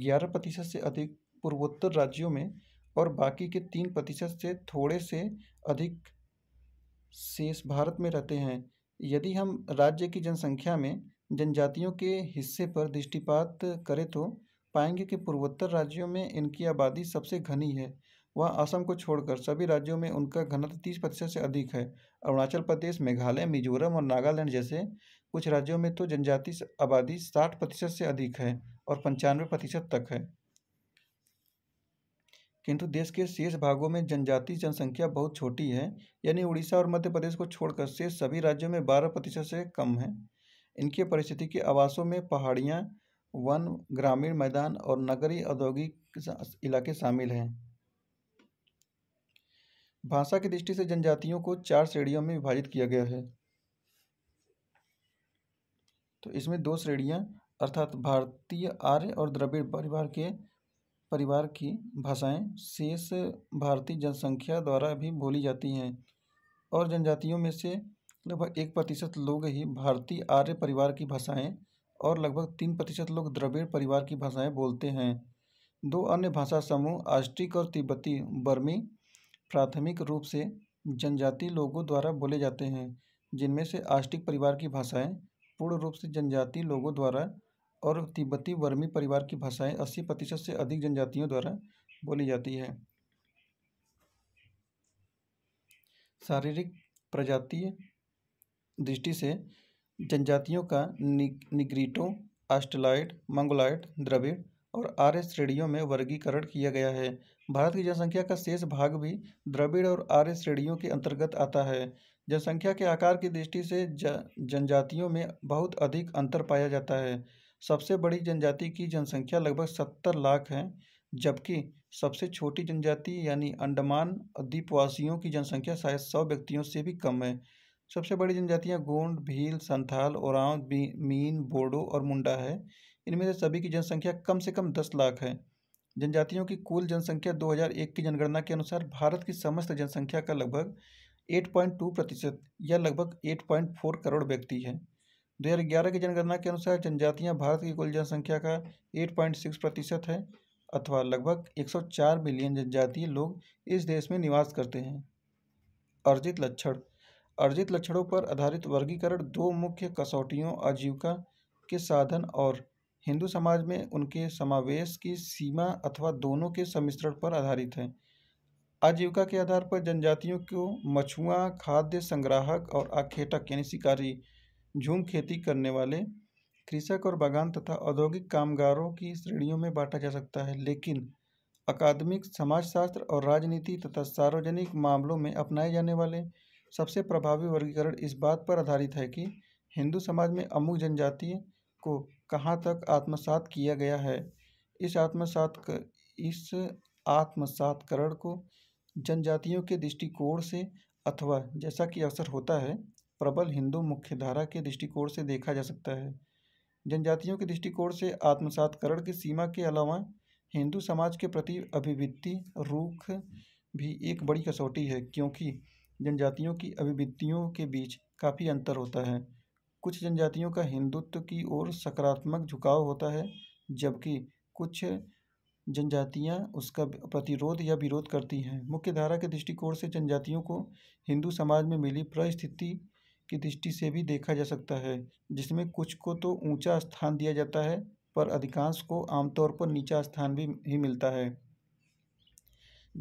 ग्यारह प्रतिशत से अधिक पूर्वोत्तर राज्यों में और बाकी के तीन प्रतिशत से थोड़े से अधिक शेष भारत में रहते हैं यदि हम राज्य की जनसंख्या में जनजातियों के हिस्से पर दृष्टिपात करें तो पाएंगे कि पूर्वोत्तर राज्यों में इनकी आबादी सबसे घनी है वह असम को छोड़कर सभी राज्यों में उनका घनत्व तीस प्रतिशत से अधिक है अरुणाचल प्रदेश मेघालय मिजोरम और नागालैंड जैसे कुछ राज्यों में तो जनजाति आबादी साठ प्रतिशत से अधिक है और पंचानवे प्रतिशत तक है किंतु देश के शेष भागों में जनजाति जनसंख्या बहुत छोटी है यानी उड़ीसा और मध्य प्रदेश को छोड़कर शेष सभी राज्यों में बारह प्रतिशत से कम है इनके परिस्थिति के आवासों में पहाड़ियाँ वन ग्रामीण मैदान और नगरीय औद्योगिक इलाके शामिल हैं भाषा की दृष्टि से जनजातियों को चार श्रेणियों में विभाजित किया गया है तो इसमें दो श्रेणियां अर्थात भारतीय आर्य और द्रविड़ परिवार के परिवार की भाषाएं शेष भारतीय जनसंख्या द्वारा भी बोली जाती हैं और जनजातियों में से लगभग एक प्रतिशत लोग ही भारतीय आर्य परिवार की भाषाएं और लगभग तीन प्रतिशत लोग द्रविड़ परिवार की भाषाएं बोलते हैं दो अन्य भाषा समूह आस्टिक और तिब्बती बर्मी प्राथमिक रूप से जनजातीय लोगों द्वारा बोले जाते हैं जिनमें से आस्टिक परिवार की भाषाएं पूर्ण रूप से जनजातीय लोगों द्वारा और तिब्बती बर्मी परिवार की भाषाएं अस्सी प्रतिशत से अधिक जनजातियों द्वारा बोली जाती है शारीरिक प्रजातीय दृष्टि से जनजातियों का निग्रीटो आस्टलाइट मंगोलाइट द्रविड़ और आर्य श्रेणियों में वर्गीकरण किया गया है भारत की जनसंख्या का शेष भाग भी द्रविड़ और आर्य श्रेणियों के अंतर्गत आता है जनसंख्या के आकार की दृष्टि से जनजातियों में बहुत अधिक अंतर पाया जाता है सबसे बड़ी जनजाति की जनसंख्या लगभग सत्तर लाख है जबकि सबसे छोटी जनजाति यानी अंडमान द्वीपवासियों की जनसंख्या शायद सौ व्यक्तियों से भी कम है सबसे बड़ी जनजातियाँ गोंड भील संथाल और मीन बोडो और मुंडा है इनमें से सभी की जनसंख्या कम से कम दस लाख है जनजातियों की कुल जनसंख्या 2001 की जनगणना के अनुसार भारत की समस्त जनसंख्या का लगभग 8.2 प्रतिशत या लगभग 8.4 करोड़ व्यक्ति है 2011 की जनगणना के अनुसार जनजातियां भारत की कुल जनसंख्या का 8.6 प्रतिशत है अथवा लगभग 104 मिलियन जनजातीय लोग इस देश में निवास करते हैं अर्जित लक्षण अर्जित लक्षणों पर आधारित वर्गीकरण दो मुख्य कसौटियों आजीविका के साधन और हिंदू समाज में उनके समावेश की सीमा अथवा दोनों के सम्मिश्रण पर आधारित है आजीविका के आधार पर जनजातियों को मछुआ खाद्य संग्राहक और आखेटक यानी शिकारी झूम खेती करने वाले कृषक और बागान तथा औद्योगिक कामगारों की श्रेणियों में बांटा जा सकता है लेकिन अकादमिक समाजशास्त्र और राजनीति तथा सार्वजनिक मामलों में अपनाए जाने वाले सबसे प्रभावी वर्गीकरण इस बात पर आधारित है कि हिंदू समाज में अमुक जनजाति को कहाँ तक आत्मसात किया गया है इस आत्मसात कर, इस आत्मसातकरण को जनजातियों के दृष्टिकोण से अथवा जैसा कि अवसर होता है प्रबल हिंदू मुख्यधारा के दृष्टिकोण से देखा जा सकता है जनजातियों के दृष्टिकोण से आत्मसातकरण की सीमा के अलावा हिंदू समाज के प्रति अभिव्यक्ति रूख भी एक बड़ी कसौटी है क्योंकि जनजातियों की अभिवृत्तियों के बीच काफ़ी अंतर होता है कुछ जनजातियों का हिंदुत्व की ओर सकारात्मक झुकाव होता है जबकि कुछ जनजातियाँ उसका प्रतिरोध या विरोध करती हैं मुख्य धारा के दृष्टिकोण से जनजातियों को हिंदू समाज में मिली परिस्थिति की दृष्टि से भी देखा जा सकता है जिसमें कुछ को तो ऊंचा स्थान दिया जाता है पर अधिकांश को आमतौर पर नीचा स्थान भी ही मिलता है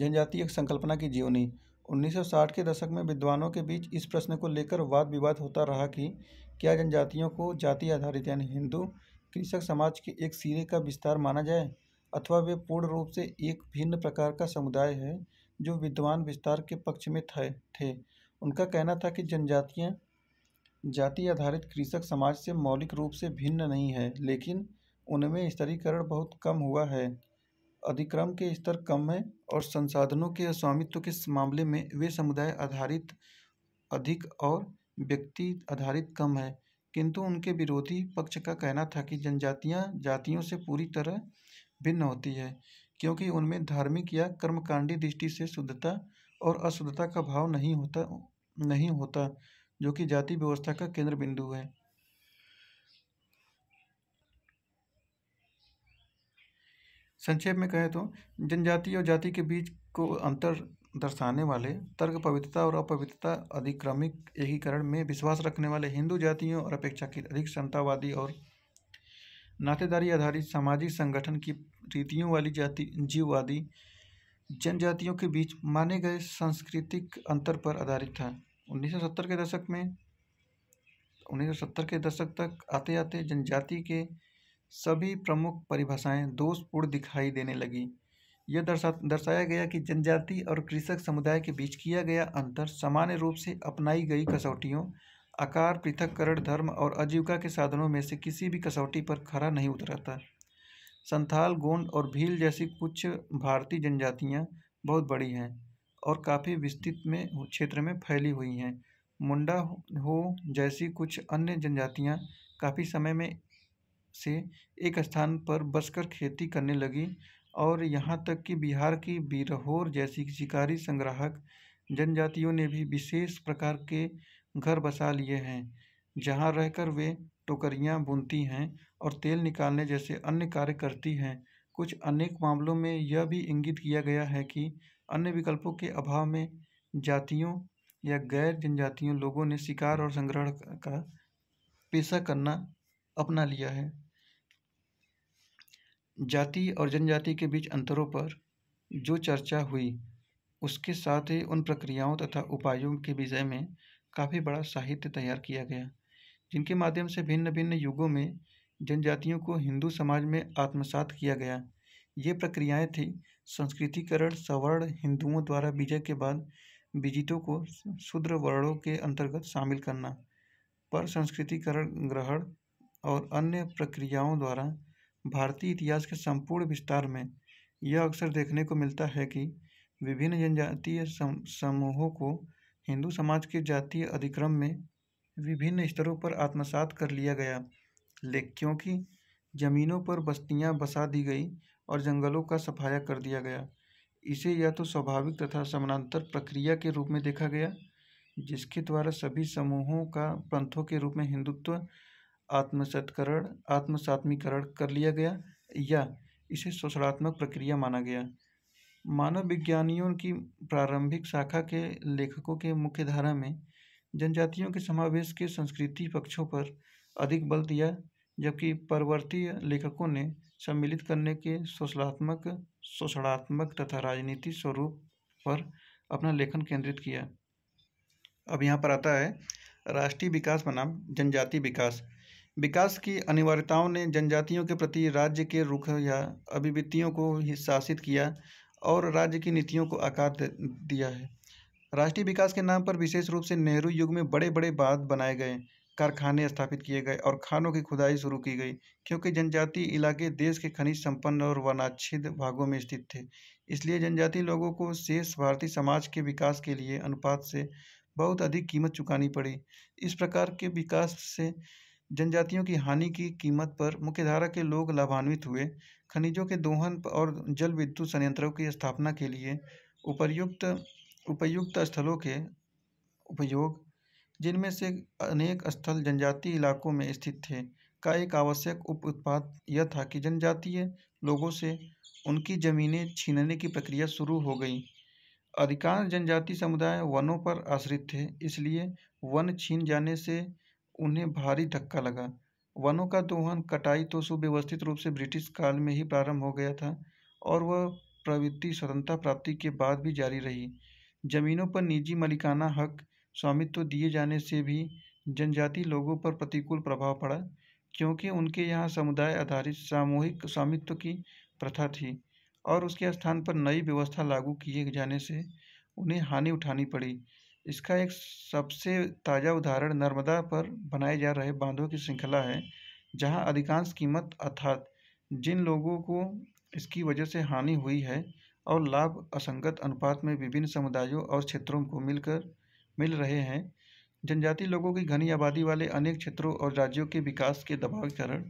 जनजातीय संकल्पना की जीवनी 1960 के दशक में विद्वानों के बीच इस प्रश्न को लेकर वाद विवाद होता रहा कि क्या जनजातियों को जाति आधारित यानी हिंदू कृषक समाज के एक सिरे का विस्तार माना जाए अथवा वे पूर्ण रूप से एक भिन्न प्रकार का समुदाय है जो विद्वान विस्तार के पक्ष में थे उनका कहना था कि जनजातियाँ जाति आधारित कृषक समाज से मौलिक रूप से भिन्न नहीं है लेकिन उनमें स्तरीकरण बहुत कम हुआ है अधिक्रम के स्तर कम है और संसाधनों के स्वामित्व के मामले में वे समुदाय आधारित अधिक और व्यक्ति आधारित कम है किंतु उनके विरोधी पक्ष का कहना था कि जनजातियाँ जातियों से पूरी तरह भिन्न होती है क्योंकि उनमें धार्मिक या कर्मकांडी दृष्टि से शुद्धता और अशुद्धता का भाव नहीं होता नहीं होता जो कि जाति व्यवस्था का केंद्र बिंदु है संक्षेप में कहें तो जनजाति और जाति के बीच को अंतर दर्शाने वाले तर्क पवित्रता और अपवित्रता अधिक्रमिक एकीकरण में विश्वास रखने वाले हिंदू जातियों और अपेक्षाकृत अधिक क्षमतावादी और नातेदारी आधारित सामाजिक संगठन की रीतियों वाली जाति जीववादी जनजातियों के बीच माने गए सांस्कृतिक अंतर पर आधारित था 1970 के दशक में 1970 के दशक तक आते आते जनजाति के सभी प्रमुख परिभाषाएं दोषपूर्ण दिखाई देने लगी यह दर्शा दर्शाया गया कि जनजाति और कृषक समुदाय के बीच किया गया अंतर सामान्य रूप से अपनाई गई कसौटियों आकार पृथककरण धर्म और आजीविका के साधनों में से किसी भी कसौटी पर खरा नहीं उतरा था संथाल गोंड और भील जैसी कुछ भारतीय जनजातियाँ बहुत बड़ी हैं और काफ़ी विस्तृत में क्षेत्र में फैली हुई हैं मुंडा हो जैसी कुछ अन्य जनजातियाँ काफ़ी समय में से एक स्थान पर बसकर खेती करने लगी और यहाँ तक कि बिहार की बिरहोर जैसी शिकारी संग्राहक जनजातियों ने भी विशेष प्रकार के घर बसा लिए हैं जहाँ रहकर वे टोकरियाँ बुनती हैं और तेल निकालने जैसे अन्य कार्य करती हैं कुछ अनेक मामलों में यह भी इंगित किया गया है कि अन्य विकल्पों के अभाव में जातियों या गैर जनजातियों लोगों ने शिकार और संग्रहण का पेशा करना अपना लिया है जाति और जनजाति के बीच अंतरों पर जो चर्चा हुई उसके साथ ही उन प्रक्रियाओं तथा उपायों के विषय में काफ़ी बड़ा साहित्य तैयार किया गया जिनके माध्यम से भिन्न भिन्न युगों में जनजातियों को हिंदू समाज में आत्मसात किया गया ये प्रक्रियाएं थी संस्कृतिकरण सवर्ण हिंदुओं द्वारा विजय के बाद विजितों को शूद्र वर्णों के अंतर्गत शामिल करना पर संस्कृतिकरण ग्रहण और अन्य प्रक्रियाओं द्वारा भारतीय इतिहास के संपूर्ण विस्तार में यह अक्सर देखने को मिलता है कि विभिन्न जनजातीय समूहों को हिंदू समाज के जातीय अधिक्रम में विभिन्न स्तरों पर आत्मसात कर लिया गया क्योंकि ज़मीनों पर बस्तियां बसा दी गई और जंगलों का सफाया कर दिया गया इसे या तो स्वाभाविक तथा समानांतर प्रक्रिया के रूप में देखा गया जिसके द्वारा सभी समूहों का पंथों के रूप में हिंदुत्व आत्मसतकरण आत्मसात्मीकरण कर लिया गया या इसे शोषणात्मक प्रक्रिया माना गया मानव विज्ञानियों की प्रारंभिक शाखा के लेखकों के मुख्य धारा में जनजातियों के समावेश के संस्कृति पक्षों पर अधिक बल दिया जबकि परवर्तीय लेखकों ने सम्मिलित करने के शोषणात्मक शोषणात्मक तथा राजनीति स्वरूप पर अपना लेखन केंद्रित किया अब यहाँ पर आता है राष्ट्रीय विकास बनाम जनजाति विकास विकास की अनिवार्यताओं ने जनजातियों के प्रति राज्य के रुख या अभिवृत्तियों को ही शासित किया और राज्य की नीतियों को आकार दिया है राष्ट्रीय विकास के नाम पर विशेष रूप से नेहरू युग में बड़े बड़े बांध बनाए गए कारखाने स्थापित किए गए और खानों की खुदाई शुरू की गई क्योंकि जनजातीय इलाके देश के खनिज संपन्न और वनाच्छिद भागों में स्थित थे इसलिए जनजातीय लोगों को शेष भारतीय समाज के विकास के लिए अनुपात से बहुत अधिक कीमत चुकानी पड़ी इस प्रकार के विकास से जनजातियों की हानि की कीमत पर मुख्यधारा के लोग लाभान्वित हुए खनिजों के दोहन और जल विद्युत संयंत्रों की स्थापना के लिए उपयुक्त उपयुक्त स्थलों के उपयोग जिनमें से अनेक स्थल जनजातीय इलाकों में स्थित थे का एक आवश्यक उप उत्पाद यह था कि जनजातीय लोगों से उनकी ज़मीनें छीनने की प्रक्रिया शुरू हो गई अधिकांश जनजाति समुदाय वनों पर आश्रित थे इसलिए वन छीन जाने से उन्हें भारी धक्का लगा वनों का दोहन कटाई तो सुव्यवस्थित रूप से ब्रिटिश काल में ही प्रारंभ हो गया था और वह प्रवृत्ति स्वतंत्रता प्राप्ति के बाद भी जारी रही जमीनों पर निजी मलिकाना हक स्वामित्व दिए जाने से भी जनजाति लोगों पर प्रतिकूल प्रभाव पड़ा क्योंकि उनके यहाँ समुदाय आधारित सामूहिक स्वामित्व की प्रथा थी और उसके स्थान पर नई व्यवस्था लागू किए जाने से उन्हें हानि उठानी पड़ी इसका एक सबसे ताज़ा उदाहरण नर्मदा पर बनाए जा रहे बांधों की श्रृंखला है जहां अधिकांश कीमत अर्थात जिन लोगों को इसकी वजह से हानि हुई है और लाभ असंगत अनुपात में विभिन्न समुदायों और क्षेत्रों को मिलकर मिल रहे हैं जनजाति लोगों की घनी आबादी वाले अनेक क्षेत्रों और राज्यों के विकास के दबाव के कारण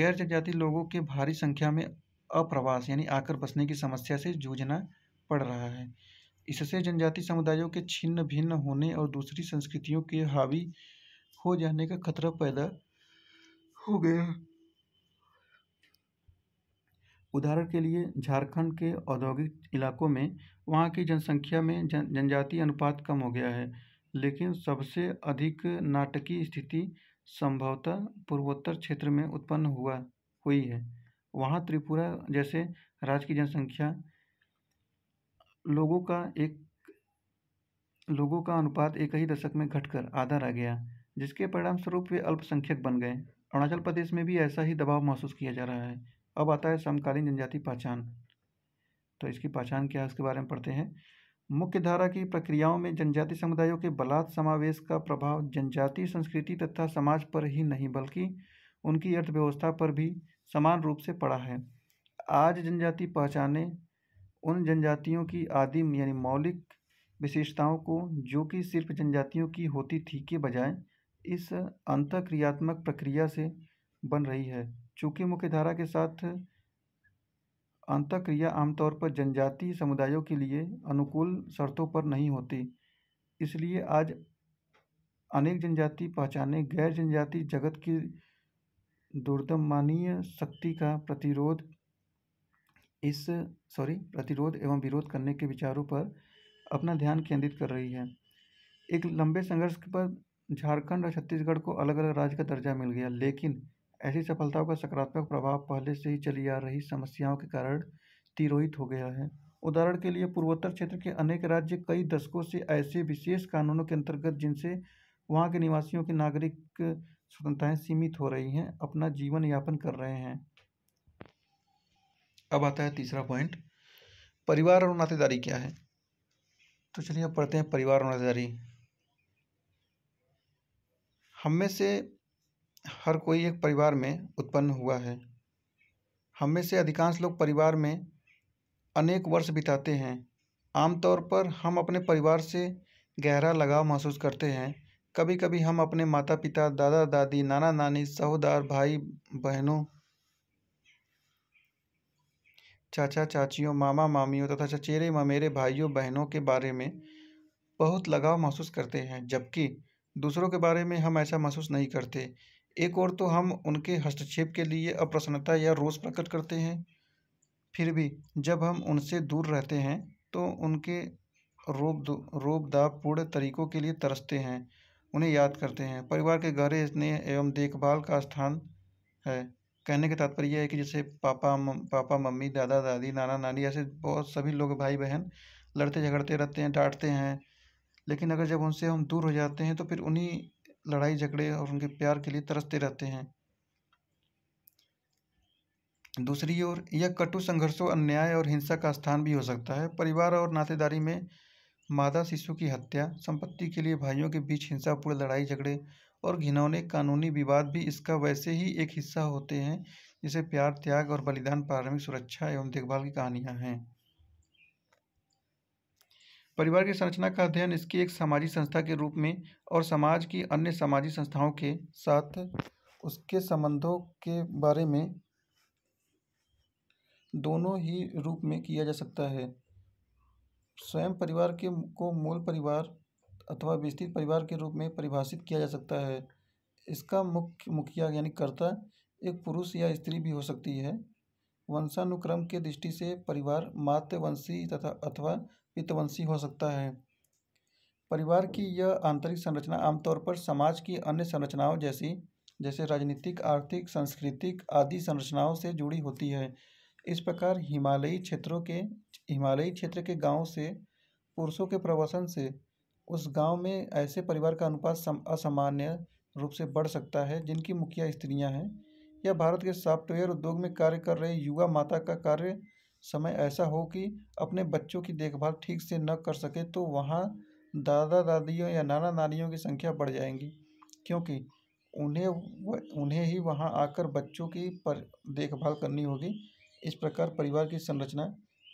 गैर जनजाति लोगों के भारी संख्या में अप्रवास यानी आकर बसने की समस्या से जूझना पड़ रहा है इससे जनजाति समुदायों के छिन्न भिन्न होने और दूसरी संस्कृतियों के हावी हो जाने का खतरा पैदा हो गया उदाहरण के लिए झारखंड के औद्योगिक इलाकों में वहाँ की जनसंख्या में जन जनजातीय अनुपात कम हो गया है लेकिन सबसे अधिक नाटकीय स्थिति संभवतः पूर्वोत्तर क्षेत्र में उत्पन्न हुआ हुई है वहाँ त्रिपुरा जैसे राज्य की जनसंख्या लोगों का एक लोगों का अनुपात एक ही दशक में घटकर आधा रह गया जिसके परिणाम स्वरूप वे अल्पसंख्यक बन गए अरुणाचल प्रदेश में भी ऐसा ही दबाव महसूस किया जा रहा है अब आता है समकालीन जनजाति पहचान तो इसकी पहचान क्या है उसके बारे में पढ़ते हैं मुख्य धारा की प्रक्रियाओं में जनजाति समुदायों के बलात् समावेश का प्रभाव जनजाति संस्कृति तथा समाज पर ही नहीं बल्कि उनकी अर्थव्यवस्था पर भी समान रूप से पड़ा है आज जनजाति पहचाने उन जनजातियों की आदिम यानी मौलिक विशेषताओं को जो कि सिर्फ जनजातियों की होती थी के बजाय इस अंतक्रियात्मक प्रक्रिया से बन रही है चूँकि मुख्यधारा के साथ अंतक्रिया आमतौर पर जनजातीय समुदायों के लिए अनुकूल शर्तों पर नहीं होती इसलिए आज अनेक जनजाति पहचाने गैर जनजाति जगत की दुर्दमानीय शक्ति का प्रतिरोध इस सॉरी प्रतिरोध एवं विरोध करने के विचारों पर अपना ध्यान केंद्रित कर रही है एक लंबे संघर्ष के बाद झारखंड और छत्तीसगढ़ को अलग अलग राज्य का दर्जा मिल गया लेकिन ऐसी सफलताओं का सकारात्मक प्रभाव पहले से ही चली आ रही समस्याओं के कारण तिरोहित हो गया है उदाहरण के लिए पूर्वोत्तर क्षेत्र के अनेक राज्य कई दशकों से ऐसे विशेष कानूनों के अंतर्गत जिनसे वहाँ के निवासियों की नागरिक स्वतंत्रताएँ सीमित हो रही हैं अपना जीवन यापन कर रहे हैं अब आता है तीसरा पॉइंट परिवार और नातेदारी क्या है तो चलिए अब पढ़ते हैं परिवार और नातेदारी हम में से हर कोई एक परिवार में उत्पन्न हुआ है हम में से अधिकांश लोग परिवार में अनेक वर्ष बिताते हैं आमतौर पर हम अपने परिवार से गहरा लगाव महसूस करते हैं कभी कभी हम अपने माता पिता दादा दादी नाना नानी सहोदार भाई बहनों चाचा चाचियों मामा मामियों तथा चचेरे ममेरे भाइयों बहनों के बारे में बहुत लगाव महसूस करते हैं जबकि दूसरों के बारे में हम ऐसा महसूस नहीं करते एक और तो हम उनके हस्तक्षेप के लिए अप्रसन्नता या रोष प्रकट करते हैं फिर भी जब हम उनसे दूर रहते हैं तो उनके रोब रोबदापूर्ण तरीकों के लिए तरसते हैं उन्हें याद करते हैं परिवार के गहरे स्नेह एवं देखभाल का स्थान है कहने का तात्पर्य यह है कि जैसे पापा मम, पापा मम्मी दादा दादी नाना नानी ऐसे बहुत सभी लोग भाई बहन लड़ते झगड़ते रहते हैं डांटते हैं लेकिन अगर जब उनसे हम दूर हो जाते हैं तो फिर उन्हीं लड़ाई झगड़े और उनके प्यार के लिए तरसते रहते हैं दूसरी ओर यह कटु संघर्षों अन्याय और हिंसा का स्थान भी हो सकता है परिवार और नातेदारी में मादा शिशु की हत्या संपत्ति के लिए भाइयों के बीच हिंसापूर्ण लड़ाई झगड़े और घिनौने कानूनी विवाद भी इसका वैसे ही एक हिस्सा होते हैं जिसे प्यार त्याग और बलिदान प्रारंभिक सुरक्षा एवं देखभाल की कहानियां हैं परिवार की संरचना का अध्ययन इसकी एक सामाजिक संस्था के रूप में और समाज की अन्य सामाजिक संस्थाओं के साथ उसके संबंधों के बारे में दोनों ही रूप में किया जा सकता है स्वयं परिवार के को मूल परिवार अथवा विस्तृत परिवार के रूप में परिभाषित किया जा सकता है इसका मुख्य मुखिया यानी कर्ता एक पुरुष या स्त्री भी हो सकती है वंशानुक्रम के दृष्टि से परिवार मातृवंशी तथा अथवा पितवंशी हो सकता है परिवार की यह आंतरिक संरचना आमतौर पर समाज की अन्य संरचनाओं जैसी जैसे राजनीतिक आर्थिक सांस्कृतिक आदि संरचनाओं से जुड़ी होती है इस प्रकार हिमालयी क्षेत्रों के हिमालयी क्षेत्र के गाँव से पुरुषों के प्रवसन से उस गाँव में ऐसे परिवार का अनुपात असामान्य रूप से बढ़ सकता है जिनकी मुखिया स्त्रियाँ हैं या भारत के सॉफ्टवेयर उद्योग में कार्य कर रहे युवा माता का कार्य समय ऐसा हो कि अपने बच्चों की देखभाल ठीक से न कर सके तो वहाँ दादा दादियों या नाना नानियों की संख्या बढ़ जाएंगी क्योंकि उन्हें उन्हें ही वहाँ आकर बच्चों की पर देखभाल करनी होगी इस प्रकार परिवार की संरचना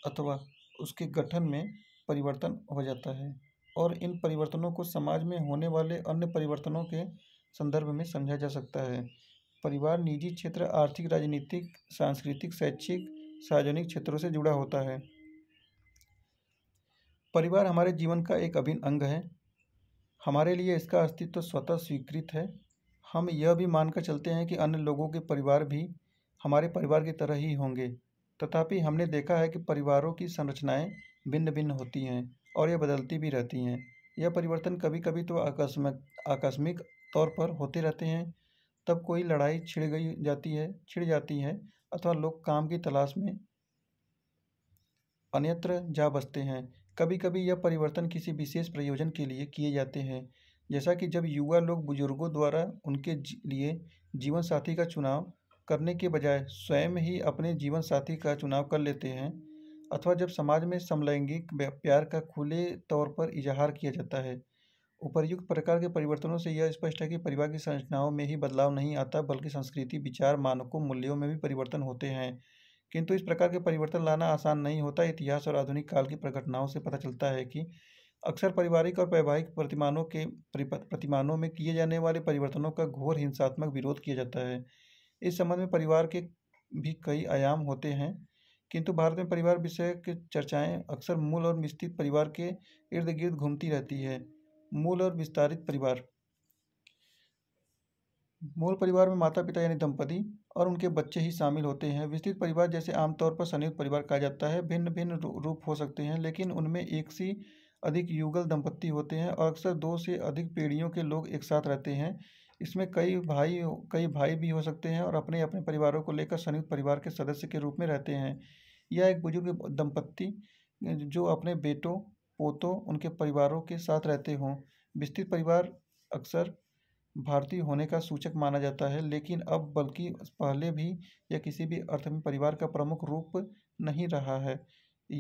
अथवा उसके गठन में परिवर्तन हो जाता है और इन परिवर्तनों को समाज में होने वाले अन्य परिवर्तनों के संदर्भ में समझा जा सकता है परिवार निजी क्षेत्र आर्थिक राजनीतिक सांस्कृतिक शैक्षिक सार्वजनिक क्षेत्रों से जुड़ा होता है परिवार हमारे जीवन का एक अभिन्न अंग है हमारे लिए इसका अस्तित्व स्वतः स्वीकृत है हम यह भी मानकर चलते हैं कि अन्य लोगों के परिवार भी हमारे परिवार की तरह ही होंगे तथापि हमने देखा है कि परिवारों की संरचनाएं भिन्न भिन्न होती हैं और ये बदलती भी रहती हैं यह परिवर्तन कभी कभी तो आकस्मिक आकस्मिक तौर पर होते रहते हैं तब कोई लड़ाई छिड़ गई जाती है छिड़ जाती है अथवा लोग काम की तलाश में अन्यत्र जा बसते हैं कभी कभी यह परिवर्तन किसी विशेष प्रयोजन के लिए किए जाते हैं जैसा कि जब युवा लोग बुजुर्गों द्वारा उनके लिए जीवन साथी का चुनाव करने के बजाय स्वयं ही अपने जीवन साथी का चुनाव कर लेते हैं अथवा जब समाज में समलैंगिक प्यार का खुले तौर पर इजहार किया जाता है उपरयुक्त प्रकार के परिवर्तनों से यह स्पष्ट है कि परिवार की संरचनाओं में ही बदलाव नहीं आता बल्कि संस्कृति विचार मानकों मूल्यों में भी परिवर्तन होते हैं किंतु इस प्रकार के परिवर्तन लाना आसान नहीं होता इतिहास और आधुनिक काल की प्रघटनाओं से पता चलता है कि अक्सर पारिवारिक और वैवाहिक प्रतिमानों के प्रतिमानों में किए जाने वाले परिवर्तनों का घोर हिंसात्मक विरोध किया जाता है इस संबंध में परिवार के भी कई आयाम होते हैं किंतु भारत में परिवार विषय की चर्चाएं अक्सर मूल और विस्तृत परिवार के इर्द गिर्द घूमती रहती है मूल और विस्तारित परिवार मूल परिवार में माता पिता यानी दंपति और उनके बच्चे ही शामिल होते हैं विस्तृत परिवार जैसे आमतौर पर संयुक्त परिवार कहा जाता है भिन्न भिन्न रूप हो सकते हैं लेकिन उनमें एक से अधिक युगल दंपत्ति होते हैं और अक्सर दो से अधिक पीढ़ियों के लोग एक साथ रहते हैं इसमें कई भाई कई भाई भी हो सकते हैं और अपने अपने परिवारों को लेकर संयुक्त परिवार के सदस्य के रूप में रहते हैं यह एक बुजुर्ग दंपत्ति जो अपने बेटों पोतों उनके परिवारों के साथ रहते हों विस्तृत परिवार अक्सर भारतीय होने का सूचक माना जाता है लेकिन अब बल्कि पहले भी यह किसी भी अर्थ में परिवार का प्रमुख रूप नहीं रहा है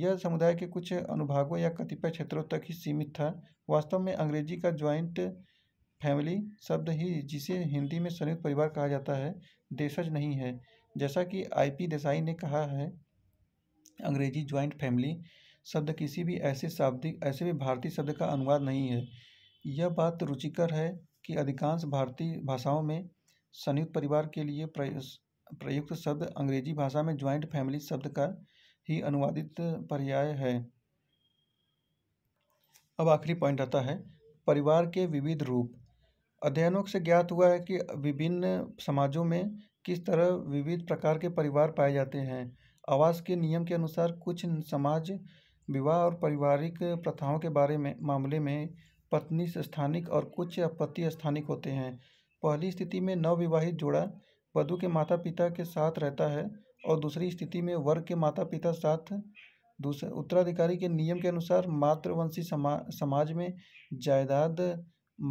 यह समुदाय के कुछ अनुभागों या कतिपय क्षेत्रों तक ही सीमित था वास्तव में अंग्रेजी का ज्वाइंट फैमिली शब्द ही जिसे हिंदी में संयुक्त परिवार कहा जाता है देशज नहीं है जैसा कि आई देसाई ने कहा है अंग्रेजी ज्वाइंट फैमिली शब्द किसी भी ऐसे शाब्दिक ऐसे भी भारतीय शब्द का अनुवाद नहीं है यह बात रुचिकर है कि अधिकांश भारतीय भाषाओं में संयुक्त परिवार के लिए प्रयुक्त शब्द अंग्रेजी भाषा में ज्वाइंट फैमिली शब्द का ही अनुवादित पर्याय है अब आखिरी पॉइंट आता है परिवार के विविध रूप अध्ययनों से ज्ञात हुआ है कि विभिन्न समाजों में किस तरह विविध प्रकार के परिवार पाए जाते हैं आवास के नियम के अनुसार कुछ समाज विवाह और पारिवारिक प्रथाओं के बारे में मामले में पत्नी स्थानिक और कुछ पति स्थानिक होते हैं पहली स्थिति में नवविवाहित जोड़ा वधु के माता पिता के साथ रहता है और दूसरी स्थिति में वर्ग के माता पिता साथ दूसरे उत्तराधिकारी के नियम के अनुसार मातृवंशी समा समाज में जायदाद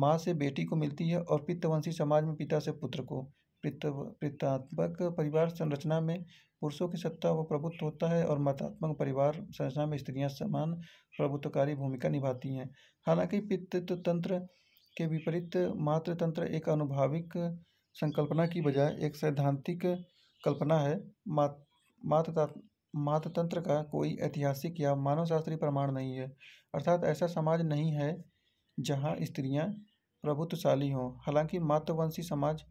माँ से बेटी को मिलती है और पित्तवंशी समाज में पिता से पुत्र को पितृ पितात्मक परिवार संरचना में पुरुषों की सत्ता व प्रभुत्व होता है और मतात्मक परिवार संरचना में स्त्रियां समान प्रभुत्वकारी भूमिका निभाती हैं हालांकि पितृत्व तंत्र के विपरीत मातृतंत्र एक अनुभाविक संकल्पना की बजाय एक सैद्धांतिक कल्पना है मात मात मातृतंत्र का कोई ऐतिहासिक या मानवशास्त्रीय प्रमाण नहीं है अर्थात ऐसा समाज नहीं है जहाँ स्त्रियाँ प्रभुत्वशाली हों हालांकि मातृवंशी समाज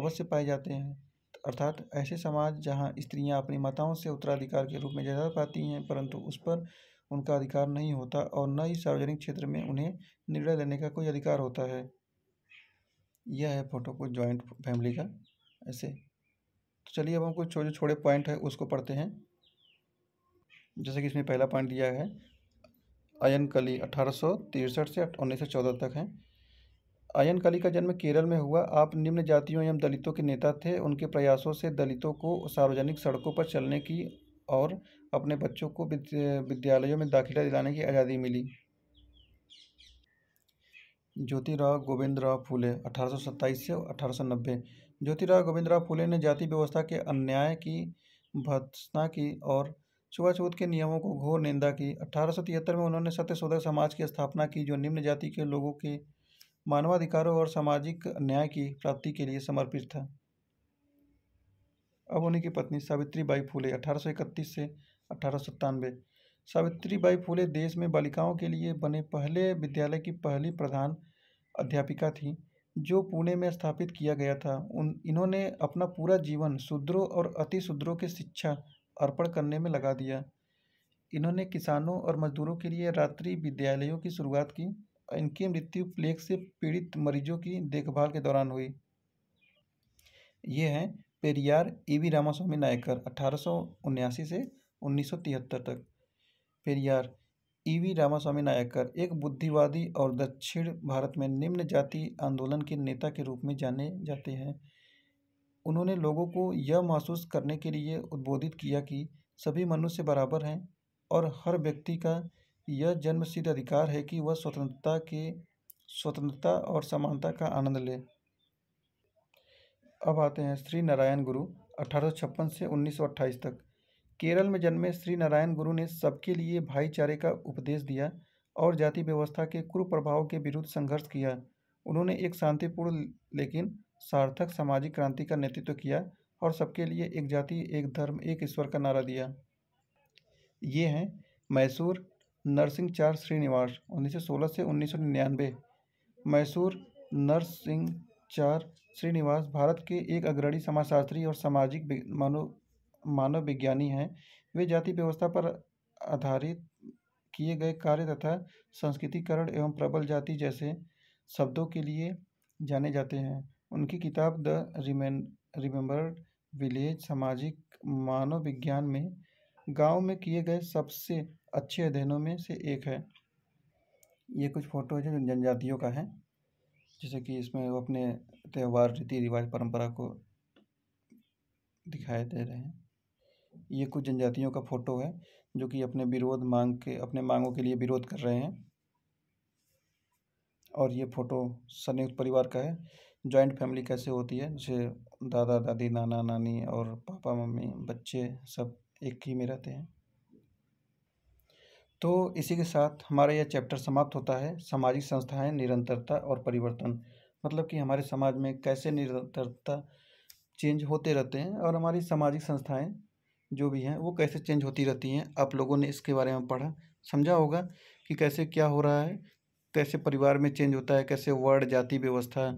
अवश्य पाए जाते हैं अर्थात ऐसे समाज जहाँ स्त्रियाँ अपनी माताओं से उत्तराधिकार के रूप में जायदाद पाती हैं परंतु उस पर उनका अधिकार नहीं होता और न ही सार्वजनिक क्षेत्र में उन्हें निर्णय लेने का कोई अधिकार होता है यह है फोटो को ज्वाइंट फैमिली का ऐसे तो चलिए अब हम कुछ छोटे छोटे पॉइंट है उसको पढ़ते हैं जैसे कि इसमें पहला पॉइंट दिया है अयन कली अठारह से उन्नीस तक हैं अयन कली का जन्म केरल में हुआ आप निम्न जातियों एवं दलितों के नेता थे उनके प्रयासों से दलितों को सार्वजनिक सड़कों पर चलने की और अपने बच्चों को विद्यालयों में दाखिला दिलाने की आज़ादी मिली ज्योतिराव गोविंद राव फूले अठारह से अठारह ज्योतिराव गोविंद राव फूले ने जाति व्यवस्था के अन्याय की भत्सना की और छुआछूत के नियमों को घोर निंदा की अठारह में उन्होंने सत्यशोधक समाज की स्थापना की जो निम्न जाति के लोगों के मानवाधिकारों और सामाजिक न्याय की प्राप्ति के लिए समर्पित था अब उन्हीं की पत्नी सावित्री बाई फूले अठारह से अठारह सावित्री बाई फूले देश में बालिकाओं के लिए बने पहले विद्यालय की पहली प्रधान अध्यापिका थी जो पुणे में स्थापित किया गया था उन इन्होंने अपना पूरा जीवन शूद्रों और अति शूद्रों की शिक्षा अर्पण करने में लगा दिया इन्होंने किसानों और मजदूरों के लिए रात्रि विद्यालयों की शुरुआत की और इनकी मृत्यु प्लेग से पीड़ित मरीजों की देखभाल के दौरान हुई ये हैं पेरियार ई वी रामास्वामी नायकर अठारह से उन्नीस तक पेरियार ई वी रामास्वामी नायकर एक बुद्धिवादी और दक्षिण भारत में निम्न जाति आंदोलन के नेता के रूप में जाने जाते हैं उन्होंने लोगों को यह महसूस करने के लिए उद्बोधित किया कि सभी मनुष्य बराबर हैं और हर व्यक्ति का यह जन्मसिद्ध अधिकार है कि वह स्वतंत्रता के स्वतंत्रता और समानता का आनंद ले अब आते हैं श्री नारायण गुरु अठारह से उन्नीस तक केरल में जन्मे श्री नारायण गुरु ने सबके लिए भाईचारे का उपदेश दिया और जाति व्यवस्था के कुप्रभाव के विरुद्ध संघर्ष किया उन्होंने एक शांतिपूर्ण लेकिन सार्थक सामाजिक क्रांति का नेतृत्व किया और सबके लिए एक जाति एक धर्म एक ईश्वर का नारा दिया ये हैं मैसूर नरसिंह चार श्रीनिवास 1916 से 1999 मैसूर नरसिंह चार श्रीनिवास भारत के एक अग्रणी समाजशास्त्री और सामाजिक मानव मानव विज्ञानी हैं वे जाति व्यवस्था पर आधारित किए गए कार्य तथा संस्कृतिकरण एवं प्रबल जाति जैसे शब्दों के लिए जाने जाते हैं उनकी किताब द रिमें रिमेंबर्ड विलेज सामाजिक मानव विज्ञान में गांव में किए गए सबसे अच्छे अध्ययनों में से एक है ये कुछ फ़ोटो जो जनजातियों का है जैसे कि इसमें वो अपने त्यौहार रीति रिवाज परंपरा को दिखाई दे रहे हैं ये कुछ जनजातियों का फोटो है जो कि अपने विरोध मांग के अपने मांगों के लिए विरोध कर रहे हैं और ये फोटो संयुक्त परिवार का है जॉइंट फैमिली कैसे होती है जैसे दादा दादी नाना नानी और पापा मम्मी बच्चे सब एक ही में रहते हैं तो इसी के साथ हमारा यह चैप्टर समाप्त होता है सामाजिक संस्थाएं निरंतरता और परिवर्तन मतलब कि हमारे समाज में कैसे निरंतरता चेंज होते रहते हैं और हमारी सामाजिक संस्थाएं जो भी हैं वो कैसे चेंज होती रहती हैं आप लोगों ने इसके बारे में पढ़ा समझा होगा कि कैसे क्या हो रहा है कैसे परिवार में चेंज होता है कैसे वर्ड जाति व्यवस्था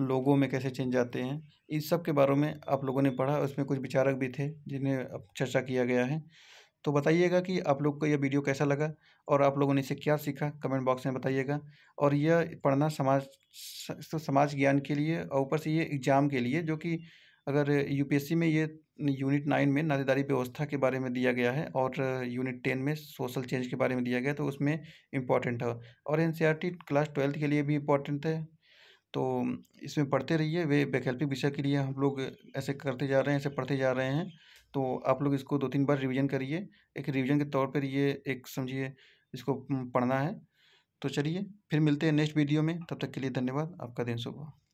लोगों में कैसे चेंज आते हैं इस सब के बारे में आप लोगों ने पढ़ा उसमें कुछ विचारक भी थे जिन्हें अब चर्चा किया गया है तो बताइएगा कि आप लोग को यह वीडियो कैसा लगा और आप लोगों ने इसे क्या सीखा कमेंट बॉक्स में बताइएगा और यह पढ़ना समाज तो समाज ज्ञान के लिए और ऊपर से ये एग्ज़ाम के लिए जो कि अगर यूपीएससी में ये यूनिट नाइन में नातेदारी व्यवस्था के बारे में दिया गया है और यूनिट टेन में सोशल चेंज के बारे में दिया गया है तो उसमें इम्पॉर्टेंट है और एन क्लास ट्वेल्थ के लिए भी इम्पॉर्टेंट है तो इसमें पढ़ते रहिए वे वैकल्पिक विषय के लिए हम लोग ऐसे करते जा रहे हैं ऐसे पढ़ते जा रहे हैं तो आप लोग इसको दो तीन बार रिवीजन करिए एक रिवीजन के तौर पर ये एक समझिए इसको पढ़ना है तो चलिए फिर मिलते हैं नेक्स्ट वीडियो में तब तक के लिए धन्यवाद आपका दिन शुभ हो